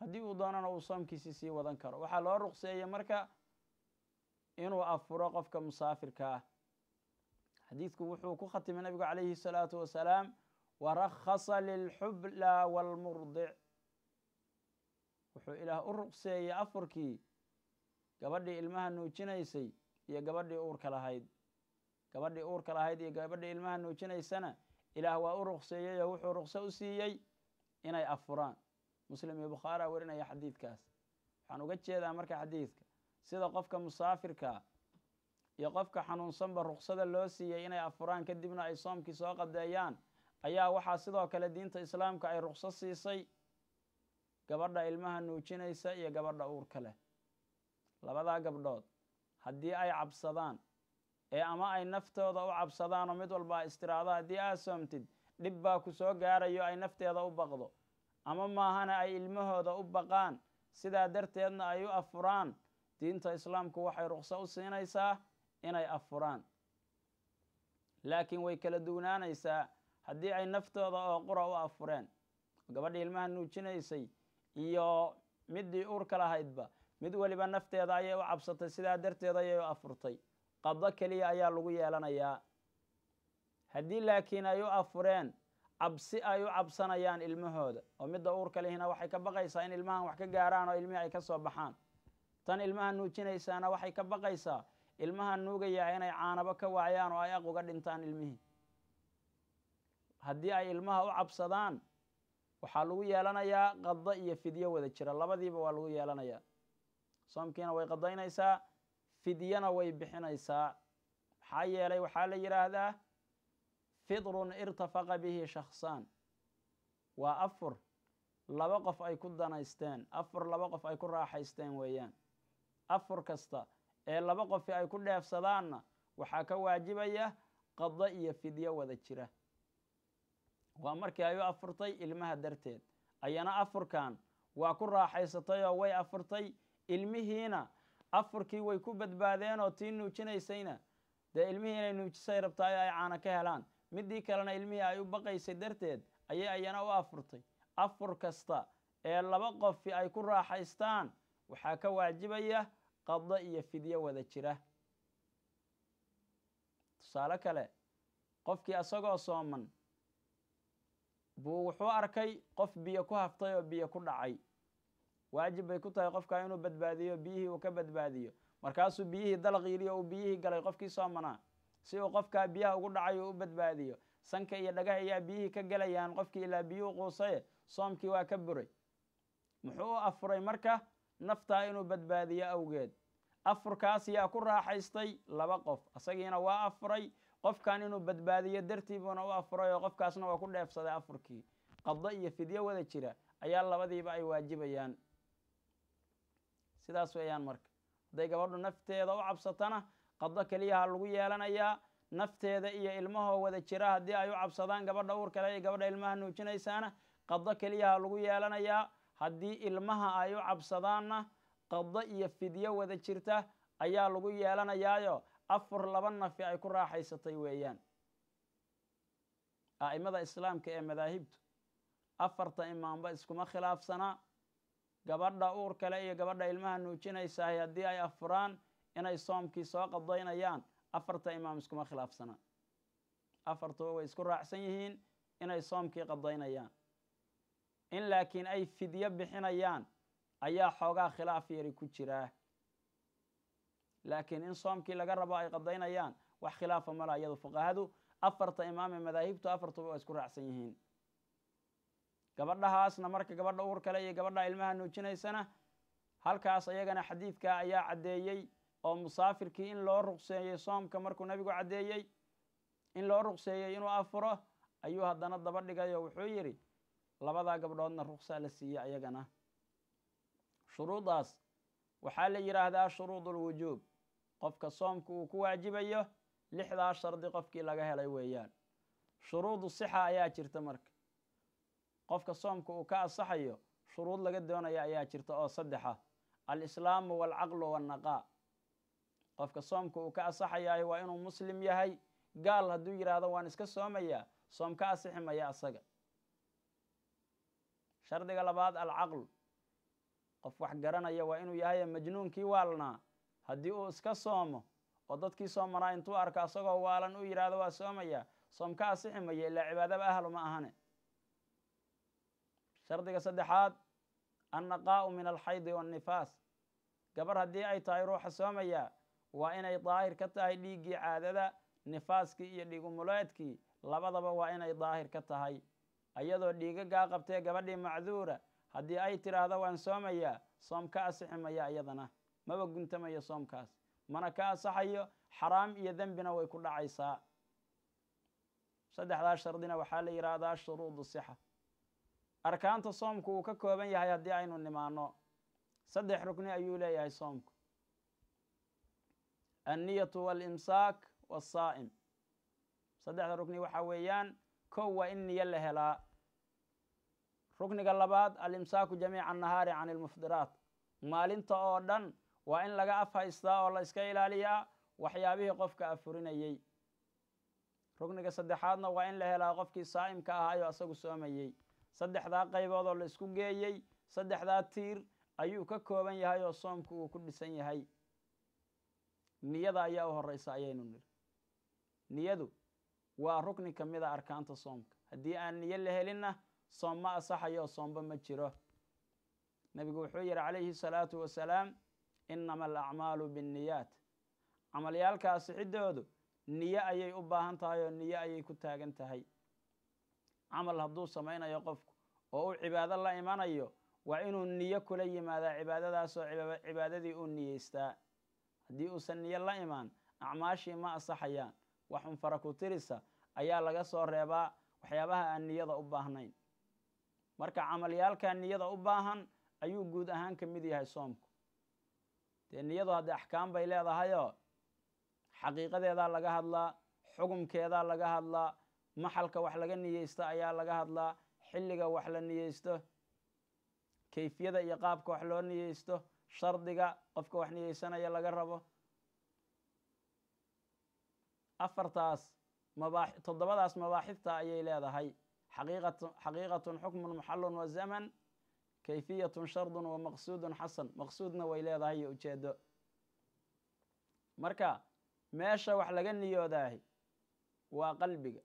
Speaker 1: haddii uu doonana uu soomkiisii sii wadan karo waxaa loo ruqseeyey marka inuu afuro qofka musaafirka ah xadiidku wuxuu ku khatimay nabigu calayhi salaatu wasalaam warakhasa lilxubla wاlmurdic wuxuu ilaah u ruqseeyey afurkii gabadhii ilmaha nuujinaysay iyo gabadhii uurka lahayd gabadhii uurka lahayd iyo gabadhii ilmaha nuujinaysana ilaah waa u ruqseeyey oo wuxuu ruqso u siiyey inay afuraan muslim iyo bukhaara warinaya xadiidkaas waxaan uga jeedaa marka xadiidka sida qofka musaafirkaa iyo qofka xanuunsanba ruqsada loo siiyey inay afuraan kadibna ay soomkii soo qadeeyaan ayaa waxaa sidoo kale diinta islaamka ay ruqso siisay gabadha ilmaha nuujinaysa iyo gabadha uurka leh labadaa gabdhood haddii ay cabsadaan ee ama ay naftooda u cabsadaanoo mid walbaa istiraado haddii aa soomtid dhib baa ku soo gaarayo ay nafteeda u baqdo ama maahana ay ilmahooda u baqaan sidaa darteedna ay u afuraan diinta islaamku waxay ruqso u siinaysaa inay afuraan laakiin way kala duwnaanaysaa haddii ay naftooda oo qura u afureen gabadhii ilmaha nuujinaysay iyo midii uurka lahaydba mid weliba nafteeda ayay u cabsatay sidaa darteed ayay u afurtay qabdo keliya ayaa lagu yeelanayaa haddii laakiin ay u afureen cabsi ay u cabsanayaan ilmahooda oo midda uurka lihina waxay ka baqaysaa in ilmahan wax ka gaaraan oo ilmihii ay ka soo baxaan tan ilmaha nuujinaysaana waxay ka baqaysaa ilmaha nuugayaa inay caanabo ka wacyaan oo ay aq uga dhintaan ilmihii haddii ay ilmaha u cabsadaan waxaa lagu yeelanayaa qado iyo fidyo wada jira labadiiba waa lagu yeelanayaa soomkiina way qadaynaysaa fidyana way bixinaysaa maxaa yeelay waxaa la yidhaahdaa fidrun irtafaqa bihi shakhsaan waa afur laba qof ay ku danaysteen afur laba qof ay ku raaxaysteen weeyaan afur kasta ee laba qofi ay ku dheefsadaanna waxaa ka waajibaya qado iyo fidyo wada jira waa markii ay u afurtay ilmaha darteed ayana afurkan waa ku raaxaysatay oo way afurtay ilmihiina afurkii way ku badbaadeen oo tii nuujinaysayna dee ilmihii inay nuujisay rabtaayo ay caano ka helaan midii kalena ilmihii ay u baqaysay darteed ayay ayana u afurtay afur kasta ee laba qofi ay ku raaxaystaan waxaa ka waajibaya qado iyo fidyo wada jira tusaale kale qofkii asagoo sooman buu wuxuu arkay qof biyo ku haftay oo biyo ku dhacay waajib bay ku tahay qofkaa inuu badbaadiyo biyihii uu ka badbaadiyo markaasuu biyihii dalaq yidhi oo uu biyihii galay qofkii soomanaa si uu qofkaa biyaha ugu dhacay uu u badbaadiyo sanka iyo dhagaha ayaa biyihii ka galayaan qofkii ilaa biyuhu quusaye soomkii waa ka buray muxuu u afuray marka naftaa inuu badbaadiyo awgeed afurkaas yaa ku raaxaystay laba qof asagiina waa afuray qofkan inuu badbaadiyo dartii u afuray oo qofkaasna waa ku dheefsaday afurkii qado iyo fidyo wada jira ayaa labadiiba ay waajibayaan sidaas weeyaan marka hadday gabadhu nafteeda u cabsatana qado keliyaha lagu yeelanayaa nafteeda iyo ilmahoo wada jira haddii ay u cabsadaan gabadha uur kale iyo gabadha ilmaha nuujinaysaana qado keliyaha lagu yeelanayaa haddii ilmaha ay u cabsadaanna qado iyo fidyo wada jirta ayaa lagu yeelanayaayo afur laba nafi ay ku raaxaysatay weeyaan a'imada islaamka ee madaahibtu afarta imaamba iskuma khilaafsanaa gabadha uur kale iyo gabadha ilmaha nuujinaysahay haddii ay afuraan inay soomkii soo qadaynayaan afarta imaam iskuma khilaafsanaa afartuba way isku raacsan yihiin inay soomkii qadaynayaan in laakiin ay fidyo bixinayaan ayaa xoogaa khilaaf yari ku jiraa laakiin in soomkii laga rabo ay qadaynayaan wax khilaafa mala iyadu fuqahadu afarta imaame madaahibtu afartuba waa isku raacsan yihiin gabadhahaasna marka gabadha uur kale iyo gabadha ilmaha nuujinaysana halkaas ayagana xadiidka ayaa caddeeyey oo musaafirkii in loo ruqseeyey soomka markuu nebigu caddeeyey in loo ruqseeyey inuu afuro ayuu haddana daba dhigay oo wuxuu yidhi labadaa gabdhoodna ruqsaa la siiye ayagana shuruudaas waxaa la yidhaahdaa shuruud ulwujuub qofka soomka uu ku waajibayo lixdaa shardi qofkii laga helay weeyaan shuruudu sixa ayaa jirta marka qofka soomka uu ka ansaxayo shuruud laga doonaya ayaa jirta oo saddexa alislaamu waalcaqlu wannaqaa qofka soomka uu ka asaxayaah waa inuu muslim yahay gaal hadduu yidhaahdo waan iska soomayaa soom ka asixi maya asaga shardiga labaad alcaql qof wax garanaya waa inuu yahay majnuunkii waalnaa haddii uu iska soomo oo dadkii soomanaa intuu arka isagoo waalan u yidhaahdo waa soomayaa soom ka asixi maya ilaa cibaadaba ahlu ma ahane shardiga saddexaad annaqaa'u min alxaydi wannifaas gabar haddii ay tahay ruuxa soomayaa waa inay daahir ka tahay dhiiggii caadada nifaaskii iyo dhiigumuleedkii labadaba waa inay daahir ka tahay ayadoo dhiigagaa qabtee gabadhii macduura haddii ay tidhaahdo waan soomayaa soom ka asixi iyadana maba guntamayo soomkaas mana ka asaxayo xaraam iyo dembina way ku dhacaysaa saddexdaa shardina waxaa la yidhaahdaa shuruudu sixa arkaanta soomku uu ka kooban yahay haddii aynu nimaano saddex rukni ayuu leeyahay soomku anniyatu waalimsaak wasaa'im saddexda rukni waxaa weeyaan kow waa in niyo la helaa rukniga labaad alimsaaku jamiica annahaari can ilmuftiraat maalinta oo dhan waa in laga af haystaa oo la iska ilaaliyaa waxyaabihii qofka afurinayey rukniga saddexaadna waa in la helaa qofkii saa'imka ahaayoo asagu soomayey saddexdaa qaybood oo la isku geeyey saddexdaa tiir ayuu ka kooban yahay oo soomku uu ku dhisan yahay niyada ayaa u horeysa ayaynu niri niyadu waa rukni ka mida arkaanta soomka haddii aan niyo la helinna soom ma asaxayo soomba ma jiro nebigu wuxuu yidhi calayhi salaatu wasalaam inama alacmaalu biاnniyaat camalyaalka asixidoodu niyo ayay u baahan tahay oo niyo ayay ku taagan tahay camal hadduu samaynayo qofku oo uu cibaado la imanayo waa inuu niyo kula yimaadaa cibaadadaasoo cibaadadii uu niyeystaa haddii uusan niyo la imaan acmaashii ma asaxayaan waxun fara ku tirisa ayaa laga soo reebaa waxyaabaha aan niyada u baahnayn marka camalyaalkaa niyada u baahan ayuu guud ahaan ka mid yahay soomku dee niyadu haddee axkaam bay leedahayoo xaqiiqadeedaa laga hadlaa xugumkeedaa laga hadlaa maxalka wax laga niyeysto ayaa laga hadlaa xilliga wax la niyeysto kayfiyada iyo qaabka wax loo niyeysto shardiga qofka wax niyeysanaya laga rabo afartaas toddobadaas mabaaxifta ayay leedahay xaqiiqatun xukmun muxalun wa zaman kayfiyatun shardun wa maqsuudun xasan maqsuudna way leedahay iyo ujeedo marka meesha wax laga niyoodaahi waa qalbiga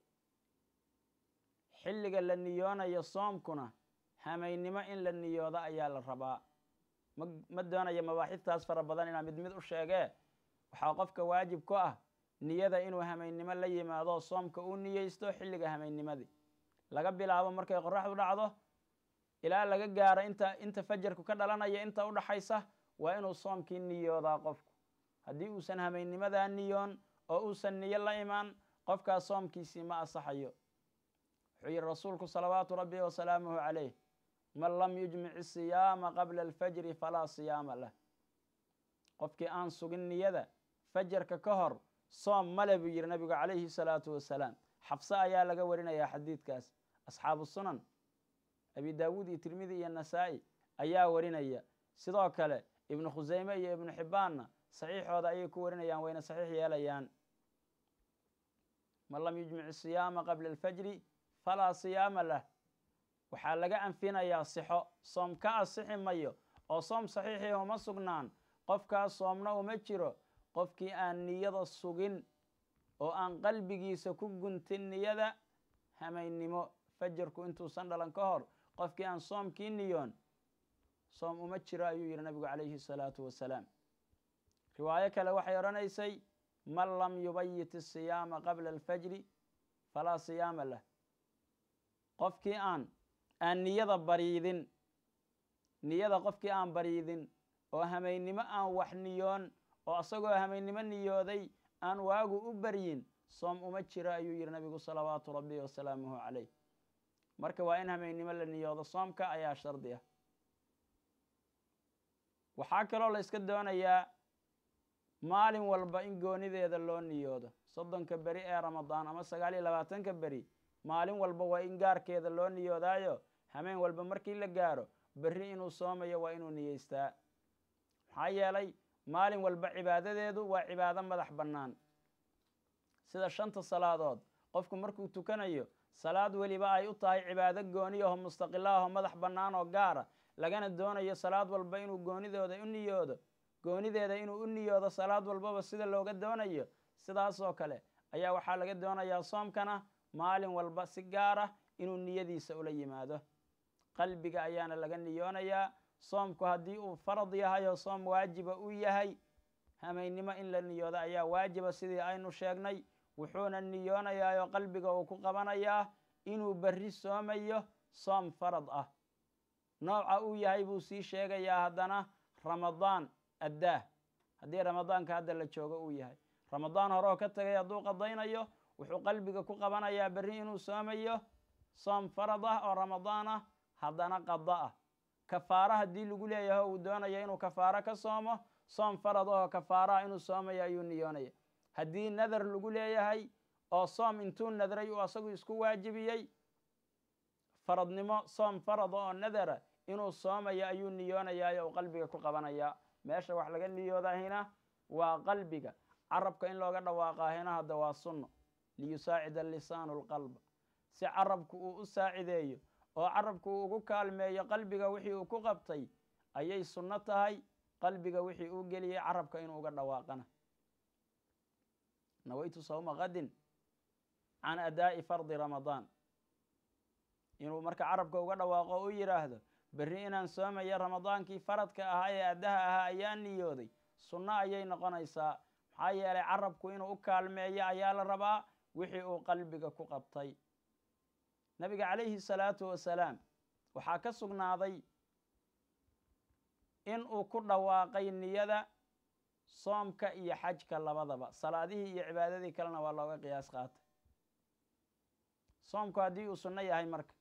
Speaker 1: xilliga la niyoonayo soomkuna hamaynimo in la niyoodo ayaa la rabaa ma doonayo mabaaxiftaas fara badan inaa mid mid u sheegee waxaa qofka waajib ku ah niyada inuu hameynnimo la yimaado soomka uu niyeysto xilliga hameynnimadii laga bilaabo markay qoraxdu dhacdo ilaa laga gaaro inta inta fajarku ka dhalanaya inta u dhaxaysa waa inuu soomkii niyoodaa qofku haddii uusan hameynnimadaa niyoon oo uusan niyo la imaan qofkaas soomkiisii ma asaxayo wuxuu yihi rasuulku salawaatu rabbi wasalaamuhu calayh man lam yujmic isiyaama qabla alfajri falaa siyaama lah qofkii aan sugin niyada fajarka ka hor soom male buu yidhi nabigu calayhi salaatu wasalaam xabse ayaa laga warinayaa xadiidkaas asxaabu sunan abi daawuud iyo tirmidi iyo nasaa'i ayaa warinaya sidoo kale ibnu khuseyme iyo ibnu xibbaanna saxiixooda ayay ku warinayaan wayna saxiix yeelayaan man lam yujmic siyaama qabla alfajri falaa siyaama lah waxaa laga anfinayaa sixo soom ka asixi mayo oo soom saxiixii uma sugnaan qofkaas soomna uma jiro qofkii aan niyada sugin oo aan qalbigiisa ku guntin niyada hamaynimo fajarku intuusan dhalan ka hor qofkii aan soomkii niyoon soom uma jiro ayuu yidhi nabigu calayhi salaatu wasalaam riwaayo kale waxay odhanaysay man lam yubayit isiyaama qabla alfajri falaa siyaama lah qofkii aan aan niyada bariidin niyada qofkii aan bariidin oo hamaynimo aan wax niyoon oo asagoo hameynnimo niyooday aan waagu u baryin soom uma jiro ayuu yidhi nabigu salawaatu rabbi wasalaamuhu calayh marka waa in hameynnimo la niyoodo soomka ayaa shardi ah waxaa kaloo la yska doonayaa maalin walba in goonideeda loo niyoodo soddonka beri ee ramadaan ama sagaal iyo labaatanka beri maalin walba waa in gaarkeeda loo niyoodaayo hameen walba markii la gaaro berri inuu soomayo waa inuu niyeystaa maxaa yeelay maalin walba cibaadadeedu waa cibaado madax bannaan sida shanta salaadood qofku markuu tukanayo salaad weliba ay u tahay cibaado gooni aho mustaqila ahoo madax bannaan oo gaara ah. lagana doonayo salaad walba inuu goonidooda u niyoodo goonideeda inuu u niyoodo salaad walbaba sida looga doonayo sidaas oo kale ayaa waxaa laga doonayaa soomkana maalin walba si gaar ah inuu niyadiisa ula yimaado qalbiga ayaana laga niyoonayaa soomku haddii uu farad yahay oo soom waajiba u yahay hamaynimo in la niyoodo ayaa waajiba sidii aynu sheegnay wuxuuna niyoonayaa oo qalbiga uu ku qabanayaa inuu berri soomayo soom farad ah nooca uu yahay buu sii sheegayaa haddana ramadaan addaah haddii ramadaanka hadda la joogo uu yahay ramadaan hore ka tagay hadduu qadaynayo wuxuu qalbiga ku qabanayaa berri inuu soomayo soom farad ah oo ramadaan ah haddana qada ah kafaara haddii lagu leeyaho uu doonaya inuu kafaara ka soomo soom farad oo kafaaraha inuu soomaya ayuu niyoonaya haddii nadar lagu leeyahay oo soom intuu nadray uu asagu isku waajibiyey faradnimo soom farad oo nadara inuu soomaya ayuu niyoonayaa u qalbiga ku qabanayaa meesha wax laga niyoodahina waa qalbiga carabka in looga dhawaaqaahina hadda waa sunno liyusaacida lisaanu lqalba si carabku uu u saacideeyo oo carabku ugu kaalmeeyo qalbiga wixii uu ku qabtay ayay sunno tahay qalbiga wixii uu geliyey carabka inuu uga dhawaaqana nawaytu sawma qadin can adaa'i fardi ramadaan inuu marka carabka uga dhawaaqo u yidhaahdo berri inaan soomayo ramadaankii faradka ahaa ee addaha ahaa ayaa niyooday sunno ayay noqonaysaa maxaa yeelay carabku inuu u kaalmeeyo ayaa la rabaa wixii uu qalbiga ku qabtay nabiga calayhi salaatu wasalaam waxaa ka sugnaaday in uu ku dhawaaqay niyada soomka iyo xajka labadaba salaadihii iyo cibaadadii kalena waa looga qiyaas qaatay soomku haddii uu sunno yahay marka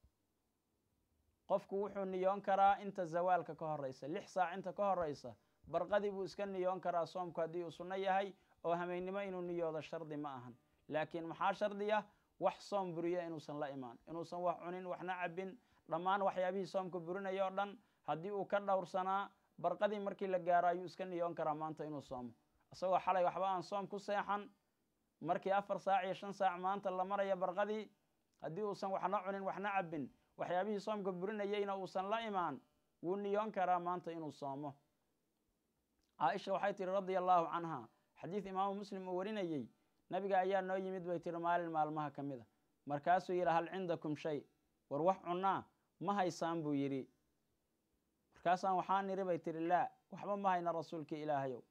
Speaker 1: qofku wuxuu niyoon karaa inta zawaalka ka horeysa lix saac inta ka horeysa barqadii buu iska niyoon karaa soomku haddii uu sunno yahay oo hameynimo inuu niyoodo shardi ma ahan laakiin maxaa shardi ah wax soom buriya inuusan la imaan inuusan wax cunin waxna cabin dhammaan waxyaabihii soomka burinaya o dhan haddii uu ka dhowrsanaa barqadii markii la gaaro ayuu iska niyoon karaa maanta inuu soomo isagoo xalay waxba aan soom ku seexan markii afar saac iyo shan saac maanta la maraya barqadii haddii uusan waxna cunin waxna cabin waxyaabihii soomka burinayayna uusan la imaan wuu niyoon karaa maanta inuu soomo caaisha waxay tihi radia allaahu canha xadiid imaamu muslim uu warinayey nabiga ayaa noo yimid bay tiri maalin maalmaha ka mid a ah. markaasuu yidhi hal cindakum shay war wax cunnaa ma haysaan buu yidhi markaasaan waxaan nidhi bay tihi laa waxba ma hayna rasuulkii ilaahayow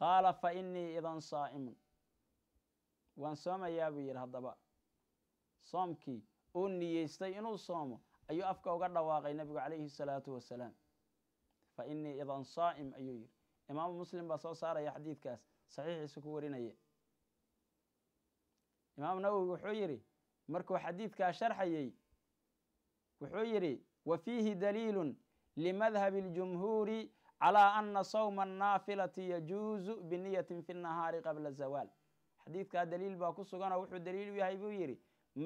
Speaker 1: qaala fa innii idan saa'imun waan soomayaa buu yidhi haddaba soomkii uu niyeystay inuu soomo ayuu afka uga dhawaaqay nebigu calayhi salaatu wasalaam fa innii idan saa'im ayuu yidhi imaamu muslim baa soo saaraya xadiidkaas saxiixiisa ku warinaya imaam nawowi wuxuu yidhi markuu xadiidkaa sharxayey wuxuu yidhi wa fiihi daliilun limadhabi اljumhuuri calaa ana sawma annaafilati yajuuzu biniyatin fi nnahaari qabla zawaal xadiidkaa daliil baa ku suganoo wuxuu daliil u yahay buu yidhi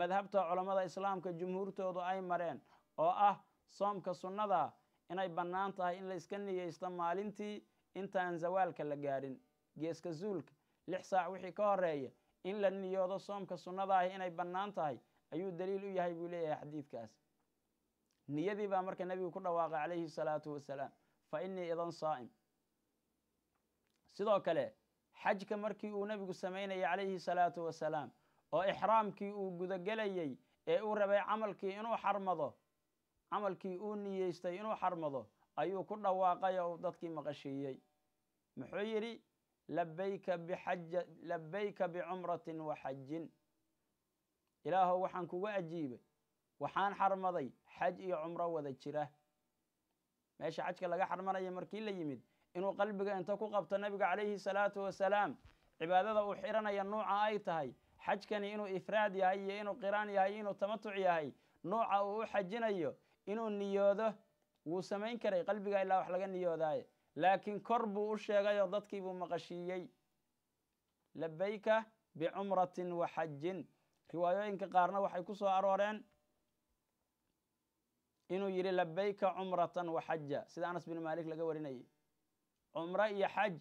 Speaker 1: madhabta culammada islaamka jumhuurtoodu ay mareen oo ah soomka sunnadaa inay bannaan tahay in layska niyaysto maalintii intaan zawaalka la gaadhin geeska zuulka lix saac wixii ka horeeya in la niyoodo soomka sunnada ahi inay bannaan tahay ayuu daliil u yahay buu leeyahay xadiidkaas niyadii baa marka nebigu ku dhawaaqay calayhi salaatu wasalaam fa innii idan saa'im sidoo kale xajka markii uu nebigu samaynayay calayhi salaatu wasalaam oo ixraamkii uu gudagelayay ee uu rabay camalkii inuu xarmado camalkii uu niyeystay inuu xarmado ayuu ku dhawaaqay oo uu dadkii maqashiiyey muxuu yidhi labayka wa xajin ilaahow waxaan kugu ajiibay waxaan xarmaday xaj iyo cumro wada jira meesha xajka laga xarmanaya markii la yimid inuu qalbiga inta ku qabto nabiga calayhi salaatu wasalaam cibaadada uu xiranaya nuuca ay tahay xajkani inuu ifraad yahay iyo inuu qiraan yahay inuu tamatuc yahay nuuca uu u xajinayo inuu niyoodo wuu samayn karay qalbiga ilaa wax laga niyoodaaye laakiin kor buu u sheegay oo dadkii buu maqashiiyey labayka bicumratin wa xajin riwaayooyinka qaarna waxay ku soo arooreen inuu yidhi labayka cumratan wa xaja sida anas bin maalik laga warinayay cumro iyo xaj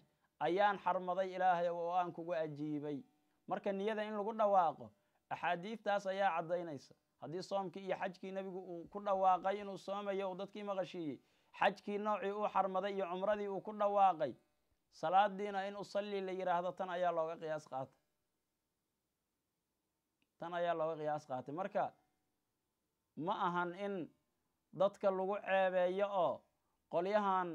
Speaker 1: ayaan xarmaday ilaahay oo aan kugu ajiibay marka niyada in lagu dhawaaqo axaadiidtaas ayaa caddaynaysa haddii soomkii iyo xajkii nebigu uu ku dhawaaqay inuu soomayo uu dadkii maqashiiyey xajkii noocii uu xarmaday iyo cumradii uu ku dhawaaqay salaadiina in usalli la yidhaahdo tan ayaa looga qiyaas qaatay tan ayaa looga qiyaas qaatay marka ma ahan in dadka lagu ceebeeyo oo qolyahan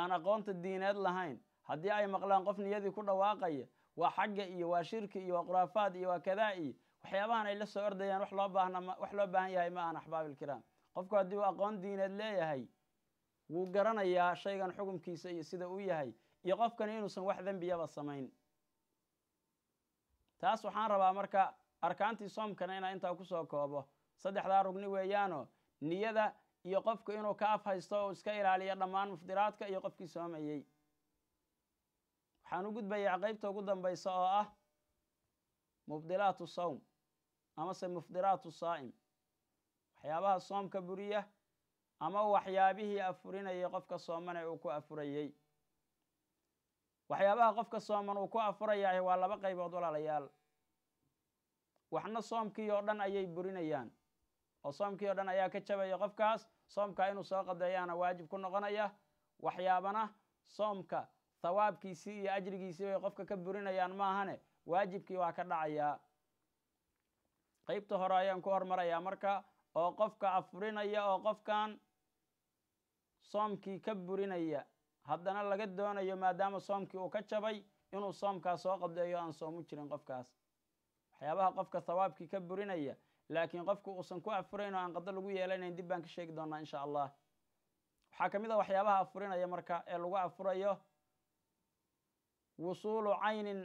Speaker 1: aan aqoonta diineed lahayn haddii ay maqlaan qof niyadii ku dhawaaqaya waa xagga iyo waa shirki iyo waa khuraafaad iyo waa kadaa iyo waxyaabahan ay la soo ordayaan wax loo baahna wax loo baahan yahay ma ahan axbaabi qofku haddii uu aqoon diineed leeyahay wuu garanayaa shaygan xukumkiisa iyo sida uu yahay iyo qofkani inuusan wax dembiyaba samayn taas waxaan rabaa marka arkaantii soomkana inaa intaa kusoo koobo saddexdaa rugni weeyaano niyada iyo qofku inuu ka af haysto uu iska ilaaliyo dhammaan mufdiraadka iyo qofkii soomayey waxaan u gudbayaa qeybta ugu dambaysa oo ah mubdilaatu sawm amase mufdiraatu saa'im waxyaabaha soomka buriya ama waxyaabihii afurinayay qofka soomane uu ku afurayey waxyaabaha qofka sooman uu ku afurayaah waa laba qaybood walaalayaal waxna soomkii oo dhan ayay burinayaan oo soomkii oo dhan ayaa ka jabaya qofkaas soomka inuu soo qadeeyaana waajib ku noqonaya waxyaabana soomka thawaabkiisii iyo ajrigiisii bay qofka ka burinayaan maahane waajibkii waa ka dhacayaa qaybta hore ayaan ku hormarayaa marka oo qofka afurinaya oo qofkan soomkii ka burinaya haddana laga doonayo maadaama soomkii uu ka jabay inuu soomkaas soo qabdeeyo aan soomu jirin qofkaas waxyaabaha qofka thawaabkii ka burinaya laakiin qofku uusan ku afurayn oo aan qado lagu yeelanayn dib baan ka sheegi doonaa insha allah waxaa ka mid a ah waxyaabaha afurinaya marka ee lagu afurayo wusuulu caynin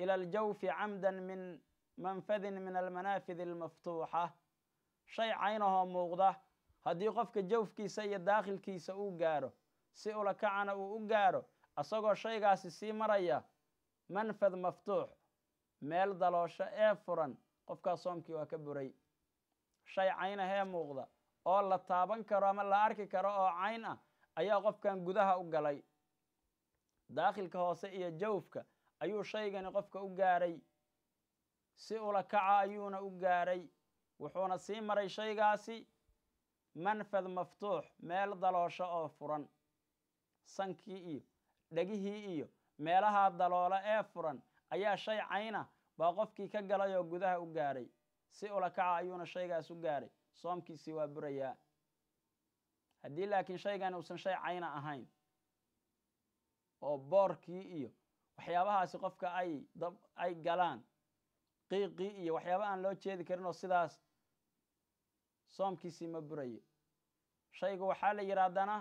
Speaker 1: ila aljawfi camdan min manfadin min almanaafid almaftuuxa shay caynahoo muuqda haddii qofka jawfkiisa iyo daakhilkiisa uu gaaro si ula kacana uu u gaaro asagoo shaygaasi sii maraya manfad maftuux meel daloosho ee furan qofkaas soomkii waa ka buray shay caynahee muuqda oo la taaban karo ama la arki karo oo cayn ah ayaa qofkan gudaha u galay daakhilka hoose iyo jawfka ayuu shaygani qofka u gaaray si ula kaca ayuuna u gaaray wuxuuna sii maray shaygaasi manfad maftuux meel daloosho oo furan sankii iyo dhegihii iyo meelahaa daloola ee furan ayaa shay cayna baa qofkii ka galayoo gudaha u gaadhay si ula kaca ayuuna shaygaas u gaadhay soomkiisii waa burayaa haddii laakiin shaygan uusan shay cayna ahayn oo boorkii iyo waxyaabahaasi qofka ay ay galaan qiiqii iyo waxyaaba aan loo jeedi karin oo sidaas soomkiisii ma burayo shayga waxaa la yidhaahdana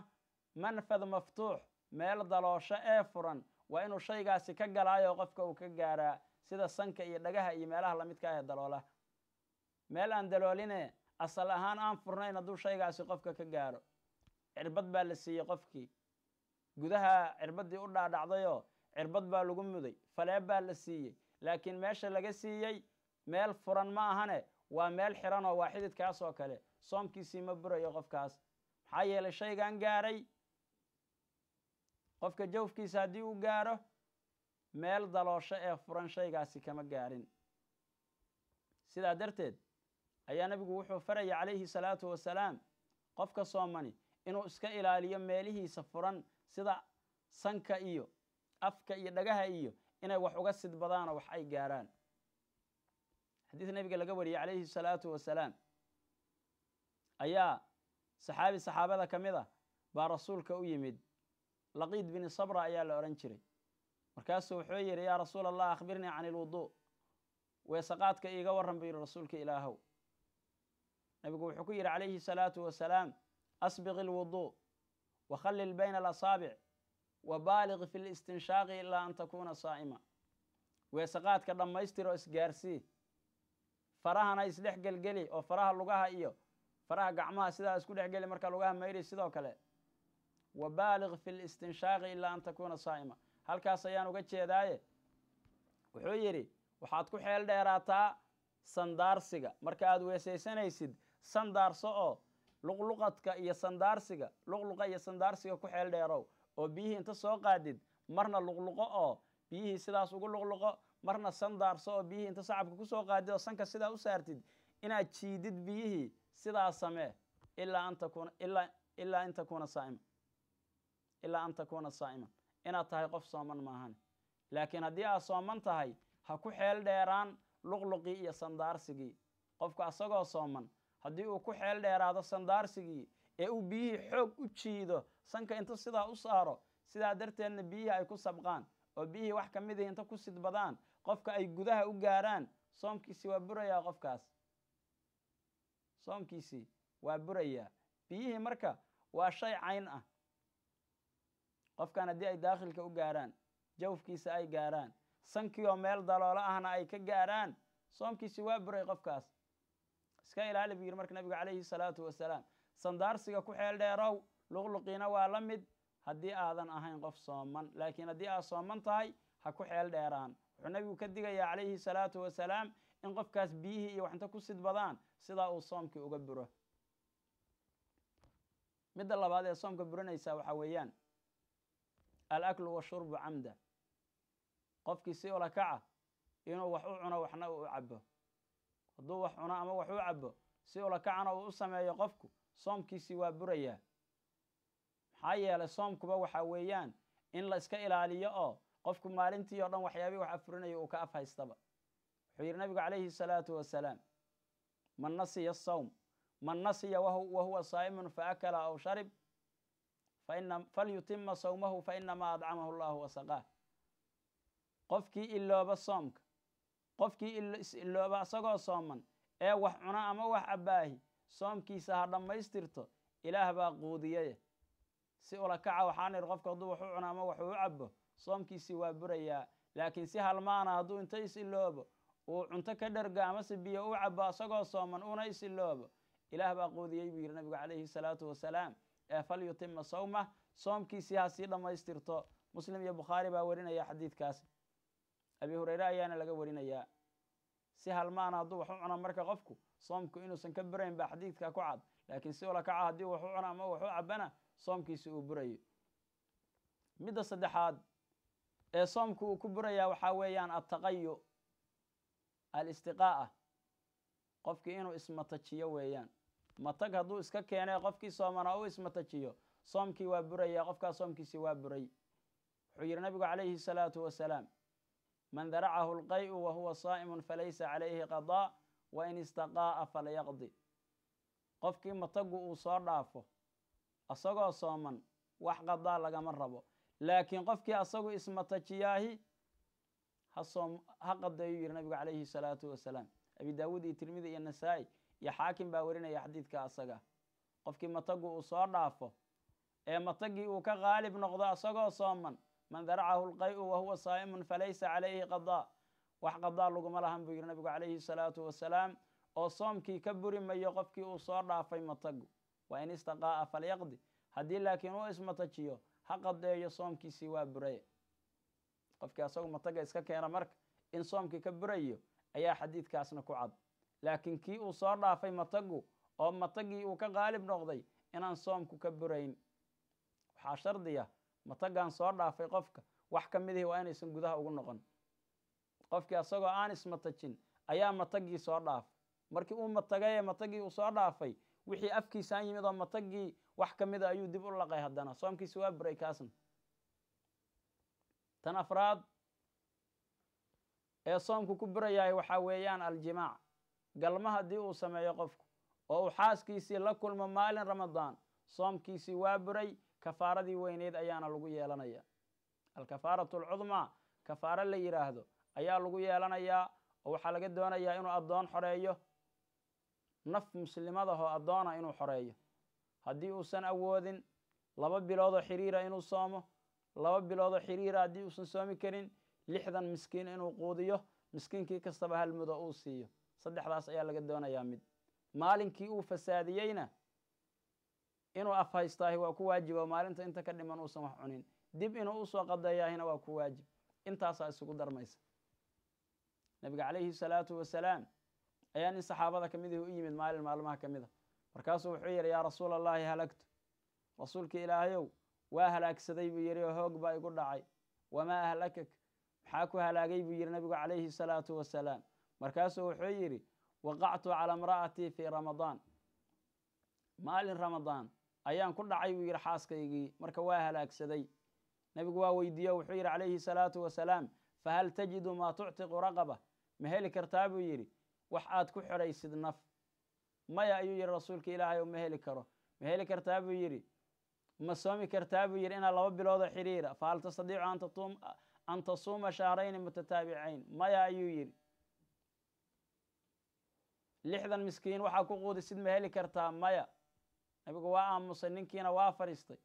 Speaker 1: manfad maftuux meel daloosho ee furan waa inuu shaygaasi ka galaayo qofka uu ka gaaraa sida sanka iyo dhagaha iyo meelaha lamidka ah ee daloola meel aan dalooline asal ahaan aan furnayn hadduu shaygaasi qofka ka gaaro cirbad baa la siiyey qofkii gudaha cirbaddii u dhaadhacdayoo cirbad baa lagu muday faleeb baa la siiyey laakiin meesha laga siiyey meel furan ma ahane waa meel xiran oo waa xididkaas oo kale soomkiisii ma burayo qofkaas maxaa yeelay shaygan gaaray qofka jawfkiisa haddii uu gaaro meel daloosho ee furan shaygaasi kama gaarin sidaa darteed ayaa nebigu wuxuu farayay calayhi salaatu wasalaam qofka soomani inuu iska ilaaliyo meelihiisa furan sida sanka iyo afka iyo dhagaha iyo inay wax uga sid sidbadaanoo wax ay gaaraan xadiis nabiga laga wariyey calayhi الsalaatu wasalaam ayaa saxaabi saxaabada ka mid ah baa rasuulka u yimid laqiid bini sabra ayaa la odhan jiray markaasuu wuxuu yidhi yaa rasuul allah akhbirnii can ilwudu weeseqaadka iiga waran buu yidhi rasuulka ilaahow nebigu wuxuu ku yidhi calayhi الsalaatu wasalaam asbiq ilwudu wakhallil bayna alasaabic wa baaliq fi listinshaaqi ilaa an takuuna saa'ima weeseqaadka dhammaystiroo isgaarsii farahana isdhex gelgeli oo faraha lugaha iyo faraha gacmaha sidaa isku dhex geli marka lugaha mayri sidoo kale wa baaliq fi listinshaaqi ilaa an takuuna saa'ima halkaas ayaan uga jeedaaye wuxuu yidhi waxaad ku xeel dheeraataa sandaarsiga marka aada weesaysanaysid sandaarso oo luqluqadka iyo sandaarsiga luqluqa iyo sandaarsiga ku xeel dheerow oo biyihii inta soo qaadid marna luqluqo oo biyihii sidaas ugu luqluqo marna san daarso oo biyihii inta sacabka kusoo qaadid oo sanka sidaa u saartid inaad jiidid biyihii sidaa samee ilaa an takuuna ilaa ilaa an takuuna saaiman ilaa an takuuna saa'iman inaad tahay qof sooman maahan laakiin haddii aad sooman tahay ha ku xeel dheeraan luqluqii iyo sandaarsigii qofku asagoo sooman haddii uu ku xeel dheeraado sandaarsigii ee uu biyihii xoog u jiido sanka inta sidaa u saaro sidaa darteedna biyihii ay ku sabqaan oo biyihii wax ka midii inta ku sidbadaan qofka ay gudaha u gaaraan soomkiisi waa burayaa qofkaas soomkiisii waa burayaa biyihii marka waa shay cayn ah qofkan haddii ay daakhilka u gaaraan jawfkiisa ay gaaraan sankiioo meel daloolo ahna ay ka gaaraan soomkiisi waa buray qofkaas iska ilaali bu yidhi marka nabiga calayhi salaatu wasalaam sandaarsiga ku xeel dheerow luqluqiina waa la mid haddii aadan ahayn qof sooman laakiin haddii aad sooman tahay ha ku xeel dheeraan wuxuu nabigu ka digayaa calayhi salaatu wasalaam in qofkaas biyihii iyo waxinta ku sid badaan sidaa uu soomkii uga buro midda labaad ee soomka burinaysa waxaa weeyaan alaklu washurbu camda qofkii si ola kaca inuu wax u cuno waxna uu cabo hadduu wax cuno ama wax u cabo si ula kacana uu u sameeyo qofku soomkiisii waa burayaa maxaa yeelay soomkuba waxaa weeyaan in la iska ilaaliyo oo qofku maalintii oo dhan waxyaabii wax afurinaya uu ka af haystaba wuxuu yidhi nabigu calayhi salaatu wasalaam man nasiya asawm man nasiya wahuwa huwa saa'imun faakala aw sharib falyutima sawmahu fainamaa adcamahu allahu wasaqaah qofkii ilooba soomka qofkii ilooba isagoo sooman ee wax cuna ama wax cabaahi soomkiisa ha dhammaystirto ilaah baa quudiyaye si ula kaca waxaan idhi qofku hadduu wax u cuno ama waxuu u cabbo soomkiisii waa burayaa laakiin si halmaana hadduu inta isiloobo uu cunto ka dhergo amase biyo u cabo asagoo sooman una isiloobo ilaah baa quudiyey buu yidhi nabigu calayhi salaatu wasalaam ee fal yutima sawmah soomkiisii ha sii dhammaystirto muslim iyo bukhaari baa warinaya xadiidkaasi abi hureyre ayaana laga warinayaa si halmaana hadduu wax u cuno marka qofku soomku inuusan ka burayn baa xadiidka ku cad laakiin si ula kaca haddii wax u cuno ama wax u cabana soomkiisi uu burayo midda saddexaad ee soomku uu ku burayaa waxaa weeyaan attaqayu alistiqaa'a qofkii inuu ismatajiyo weeyaan matag hadduu iska keenay qofkii soomana uu ismatajiyo soomkii waa burayaa qofkaa soomkiisii waa buray wuxuu yidhi nabigu calayhi salaatu wasalaam man daracahu alqay'u wa huwa saa'imun falaysa calayhi qadaa in istaqaa'a falyaqdi qofkii matagu uu soo dhaafo asagoo sooman wax qadaa lagama rabo laakiin qofkii asagu ismatajiyaahi hasoom ha qadayu yiri nabigu calayhi salaatu wasalaam abi daawuud iyo tirmidi iyo nasaa-i iyo xaakim baa warinaya xadiidka asaga qofkii matagu uu soo dhaafo ee matagii uu ka qaalib noqdo asagoo sooman man daracahu lqay-u wahuwa saa'imun falaysa calayhi qadaa wax qadaa laguma lahan buu yihi nabigu calayhi salaatu wasalaam oo soomkii ka burimayo qofkii uu soo dhaafay matagu wa in istaqaa'a falyaqdi haddii laakiin uu ismatajiyo ha qadeeyo soomkiisii waa buraye qofkii asagu mataga iska keena marka in soomkii ka burayo ayaa xadiidkaasna ku cad laakiin kii uu soo dhaafay matagu oo matagii uu ka qaalib noqday inaan soomku ka burayn waxaa shardiya matagan soo dhaafay qofka wax ka mid ihi waa inaysan gudaha ugu noqon qofkii asagoo aan ismatajin ayaa matagii soo dhaafay markii uu matagay ee matagii uu soo dhaafay wixii afkiisaan yimid oo matagii wax ka mida ayuu dib u laqay haddana soomkiisi waa buray kaasna tan afraad ee soomku ku burayahay waxaa weeyaan aljimaac galma haddii uu sameeyo qofku oo uu xaaskiisii la kulmo maalin ramadaan soomkiisii waa buray kafaaradii weyneyd ayaana lagu yeelanaya alkafaaratu alcudmaa kafaaro la yidhaahdo ayaa lagu yeelanayaa oo waxaa laga doonayaa inuu addoon xoreeyo naf muslimadahoo addoona inuu xoreeyo haddii uusan awoodin laba biloodoo xiriira inuu soomo laba biloodoo xiriira haddii uusan soomi karin lixdan miskiin inuu quudiyo miskiinkii kastaba halmudo uu siiyo saddexdaas ayaa laga doonayaa mid maalinkii uu fasaadiyeyna inuu afhaystaahi waa ku waajibo maalinta inta ka dhiman uusan wax cunin dib inuu usoo qadeeyaahina waa ku waajib intaasaa isugu darmaysa nabiga calayhi salaatu wasalaam ayaa nin saxaabada kamid u yimid maalin maalmaha ka mida markaasuu wuxuu yidhi yaa rasuul allahi halagtu rasuulka ilaahayow waa halaagsaday buu yidhi oo hoog baa igu dhacay wamaa ahlakak maxaa ku halaagay buu yidhi nabigu calayhi salaatu wasalaam markaasuu wuxuu yidhi waqactu calaa mra'atii fii ramadaan maalin ramadaan ayaan ku dhacay buu yidhi xaaskaygii marka waa halaagsaday nabigu waa weydiiye wuxuu yidhi calayhi salaatu wasalaam fahal tajidu maa tuctiqu raqaba ma heli kartaa buu yidhi wax aad ku xidhaysid naf maya ayuu yidhi rasuulka ilaahay oo ma heli karo ma heli kartaa buu yidhi ma soomi kartaa buu yidhi inaa laba biloodoo xidhiira fahal tastadiicu an tasuuma shahrayni mutataabicayn maya ayuu yidhi lixdan miskiin waxaa ku quudisid ma heli kartaa maya nabigu waa aamusay ninkiina waa fadhiistay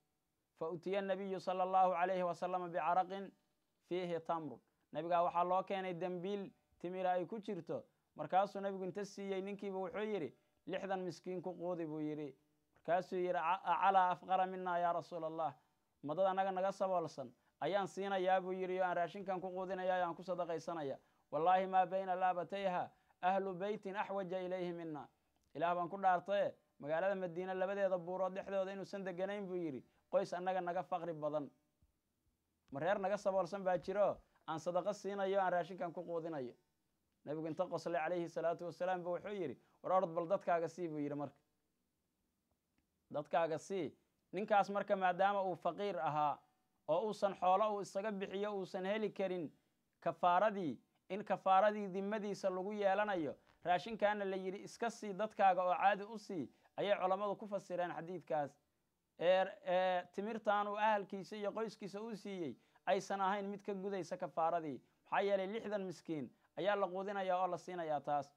Speaker 1: fa utiya nabiyu sala allahu calayhi wasalama bicaraqin fiihi tamrun nabigaa waxaa loo keenay dembiil timira ay ku jirto markaasuu nebigu inta siiyey ninkiiba wuxuu yidhi lixdan miskiin ku quudi buu yidhi markaasuu yidhi acalaa afqara minaa yaa rasuula allah madad annaga naga saboolsan ayaan siinayaa buu yidhi oo aan raashinkan ku quudinaya ayaan ku sadaqaysanaya wallaahi maa bayna laabatayha ahlu beytin axwaja ilayhi mina ilaah baan ku dhaartae magaalada madiine labadeeda buurood dhexdooda inuusan deganayn buu yidhi qoys annaga naga faqri badan ma reer naga saboolsan baa jiroo aan sadaqo siinayo o aan raashinkan ku quudinayo nabigu inta qoslay calayhi salaatu wasalaam ba wuxuu yidhi war orod bal dadkaaga sii buu yidhi marka dadkaaga sii ninkaas marka maadaama uu faqiir ahaa oo uusan xoolo uu isaga bixiyo uusan heli karin kafaaradii in kafaaradii dimadiisa lagu yeelanayo raashinkaana la yidhi iska sii dadkaaga oo caadi u sii ayay culammadu ku fasireen xadiidkaas ee timirtan uu ahalkiisa iyo qoyskiisa u siiyey aysan ahayn mid ka gudaysa kafaaradii maxaa yeelay lixdan miskiin ayaa la quudinayaa oo la siinayaa taas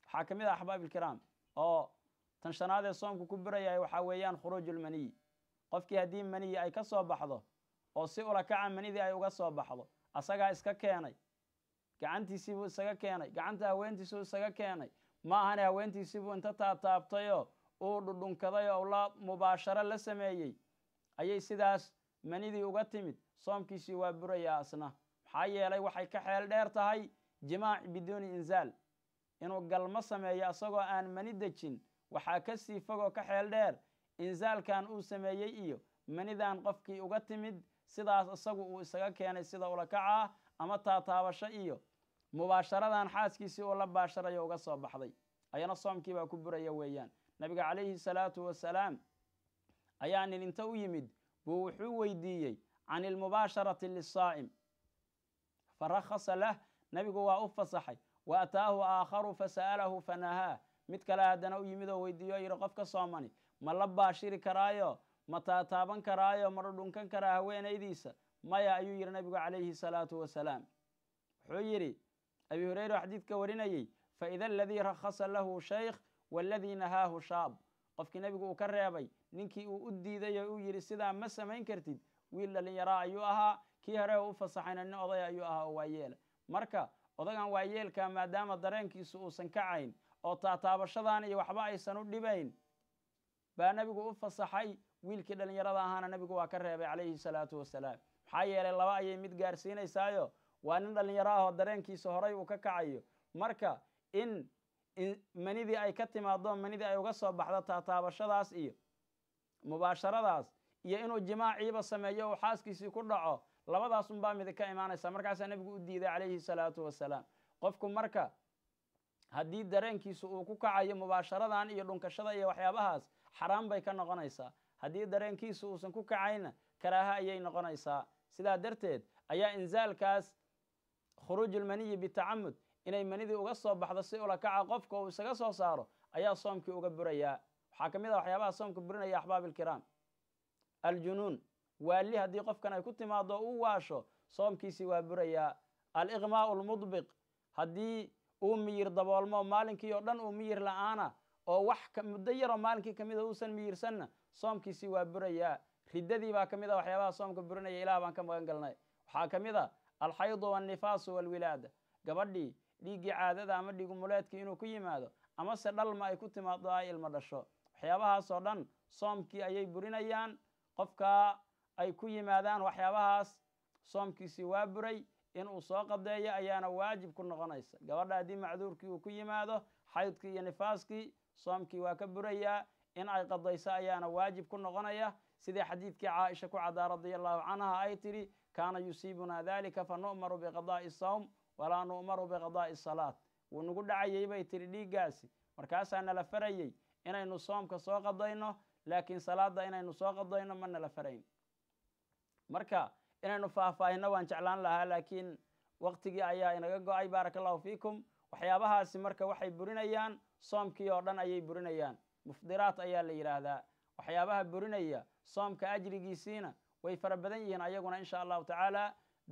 Speaker 1: waxaa ka mid ah axbaabilkiraam oo tan shanaad ee soomku ku biraya waxaa weeyaan khuruujulmaniyi qofkii haddii maniyi ay ka soo baxdo oo si ulakaca manidii ay uga soo baxdo asagaa iska keenay gacantiisiibuu isaga keenay gacanta haweentiisuu isaga keenay maahane haweentiisiibuu inta taataabtayo uu dhudhunkaday oo la mubaasharo la sameeyey ayay sidaas manidii uga timid soomkiisii waa burayaa asna maxaa yeelay waxay ka xeel dheer tahay jimaac biduuni inzaal inuu galmo sameeyo asagoo aan mani dejin waxaa ka sii fogoo ka xeel dheer insaalkan uu sameeyey iyo manidan qofkii uga timid sidaas isagu uu isaga keenay sida ulakacaa ama taataabasho iyo mubaasharadan xaaskiisii uu la baasharayo uga soo baxday ayana soomkii baa ku buraya weeyaan nabiga calayhi salaatu wasalaam ayaa nin inta u yimid buu wuxuu weydiiyey can ilmubaasharati lisaa'im farakhasa lah nebigu waa u fasaxay wa ataahu aakharu fasa'alahu fanahaa mid kale haddana u yimid oo weydiiyo yidhi qof ka soo ma la baashiri karaayo ma taataaban karaayo ma dhudhunkan karaa haweenaydiisa maya ayuu yidhi nabigu calayhi salaatu wasalaam wuxuu yidhi abi hureyre oo xadiidka warinayey fa ida aladii rakhasa lahu shaykh waaladii nahaahu shaab qofkii nabigu uu ka reebay ninkii uu u diiday oo uu yidhi sidaa ma samayn kartid wiil dhallinyaraa ayuu ahaa kii hore oo u fasaxayna nin odaya ayuu ahaa oo waayeela marka odagan waa yeelkaa maadaama dareenkiisu uusan kacayn oo taataabashadan iyo waxba aysan u dhibayn baa nebigu u fasaxay wiilkii dhallinyarada ahaana nebigu waa ka reebay calayhi salaatu wasalaam maxaa yeelay laba ayay mid gaarsiinaysaayo waa nin dhallinyaro ah oo dareenkiisa horay uu ka kacayo marka in manidii ay ka timaado manidii ay uga soo baxdo taataabashadaas iyo mubaasharadaas iyo inuu jimaaciiba sameeyo uu xaaskiisii ku dhaco labadaasunbaa mid ka imaanaysa markaasaa nebigu u diiday calayhi salaatu wasalaam qofku marka haddii dareenkiisu uu ku kacayo mubaasharadan iyo dhunkashada iyo waxyaabahaas xaraan bay ka noqonaysaa haddii dareenkiisu uusan ku kacayna karaaha ayay noqonaysaa sidaa darteed ayaa inzaalkaas khuruujuulmaniyi bitacamud inay manidii uga soo baxdo si ula kaca qofka uu isaga soo saaro ayaa soomkii uga burayaa waxaa ka mid a ah waxyaabaha soomka burinaya axbaab ilkiraam aljunuun waalli haddii qofkan ay ku timaado uu waasho soomkiisii waa burayaa aliqmaau lmudbiq haddii uu miyir daboolmo maalinkii oo dhan uu miyir la'aana oo wax muddo yaroo maalinkii kamida ah uusan miyirsanna soomkiisii waa burayaa riddadii baa ka mid a ah waxyaabaha soomka burinaya ilaah baan ka magan galnay waxaa ka mid a ah alxaydu wannifaasu waalwilaada gabadhii dhiiggii caadada ama dhiigumuleedkii inuu ku yimaado amase dhalma ay ku timaado ay ilmo dhasho waxyaabahaasoo dhan soomkii ayay burinayaan qofkaa ay ku yimaadaan waxyaabahaas soomkiisii waa buray inuu soo qadeeyo ayaana waajib ku noqonaysa gabadha haddii macduurkii uu ku yimaado xaydkii iyo nifaaskii soomkii waa ka burayaa in ay qadayso ayaana waajib ku noqonaya sidii xadiidkii caaisha ku caddaa radi allahu canha ay tidhi kaana yusiibunaa dalika fanu'maru biqadaai sawm walaa nu'maru biqadaai salaat wuu nagu dhacayay bay tidhi dhiiggaasi markaasaa nala farayey inaynu soomka soo qadayno laakiin salaadda inaynu soo qadayno ma nala farayn marka inaynu faahfaahino waan jeclaan lahaa laakiin waqtigii ayaa inaga go-ay baaraka allahu fiikum waxyaabahaasi marka waxay burinayaan soomkii oo dhan ayay burinayaan mufdiraat ayaa la yidhaahdaa waxyaabaha burinaya soomka ajrigiisiina way fara badan yihiin ayaguna insha allahu tacaala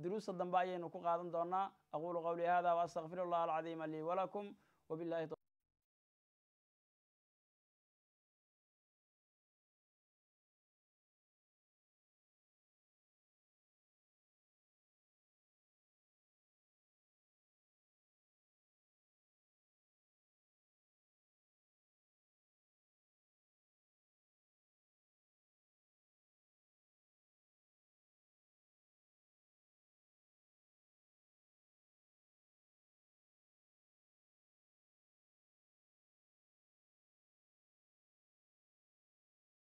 Speaker 1: duruusta dambe ayaynu ku qaadan doonaa aqulu qawli hada waastaqfiru llah alcadiima lii walakum wbilahi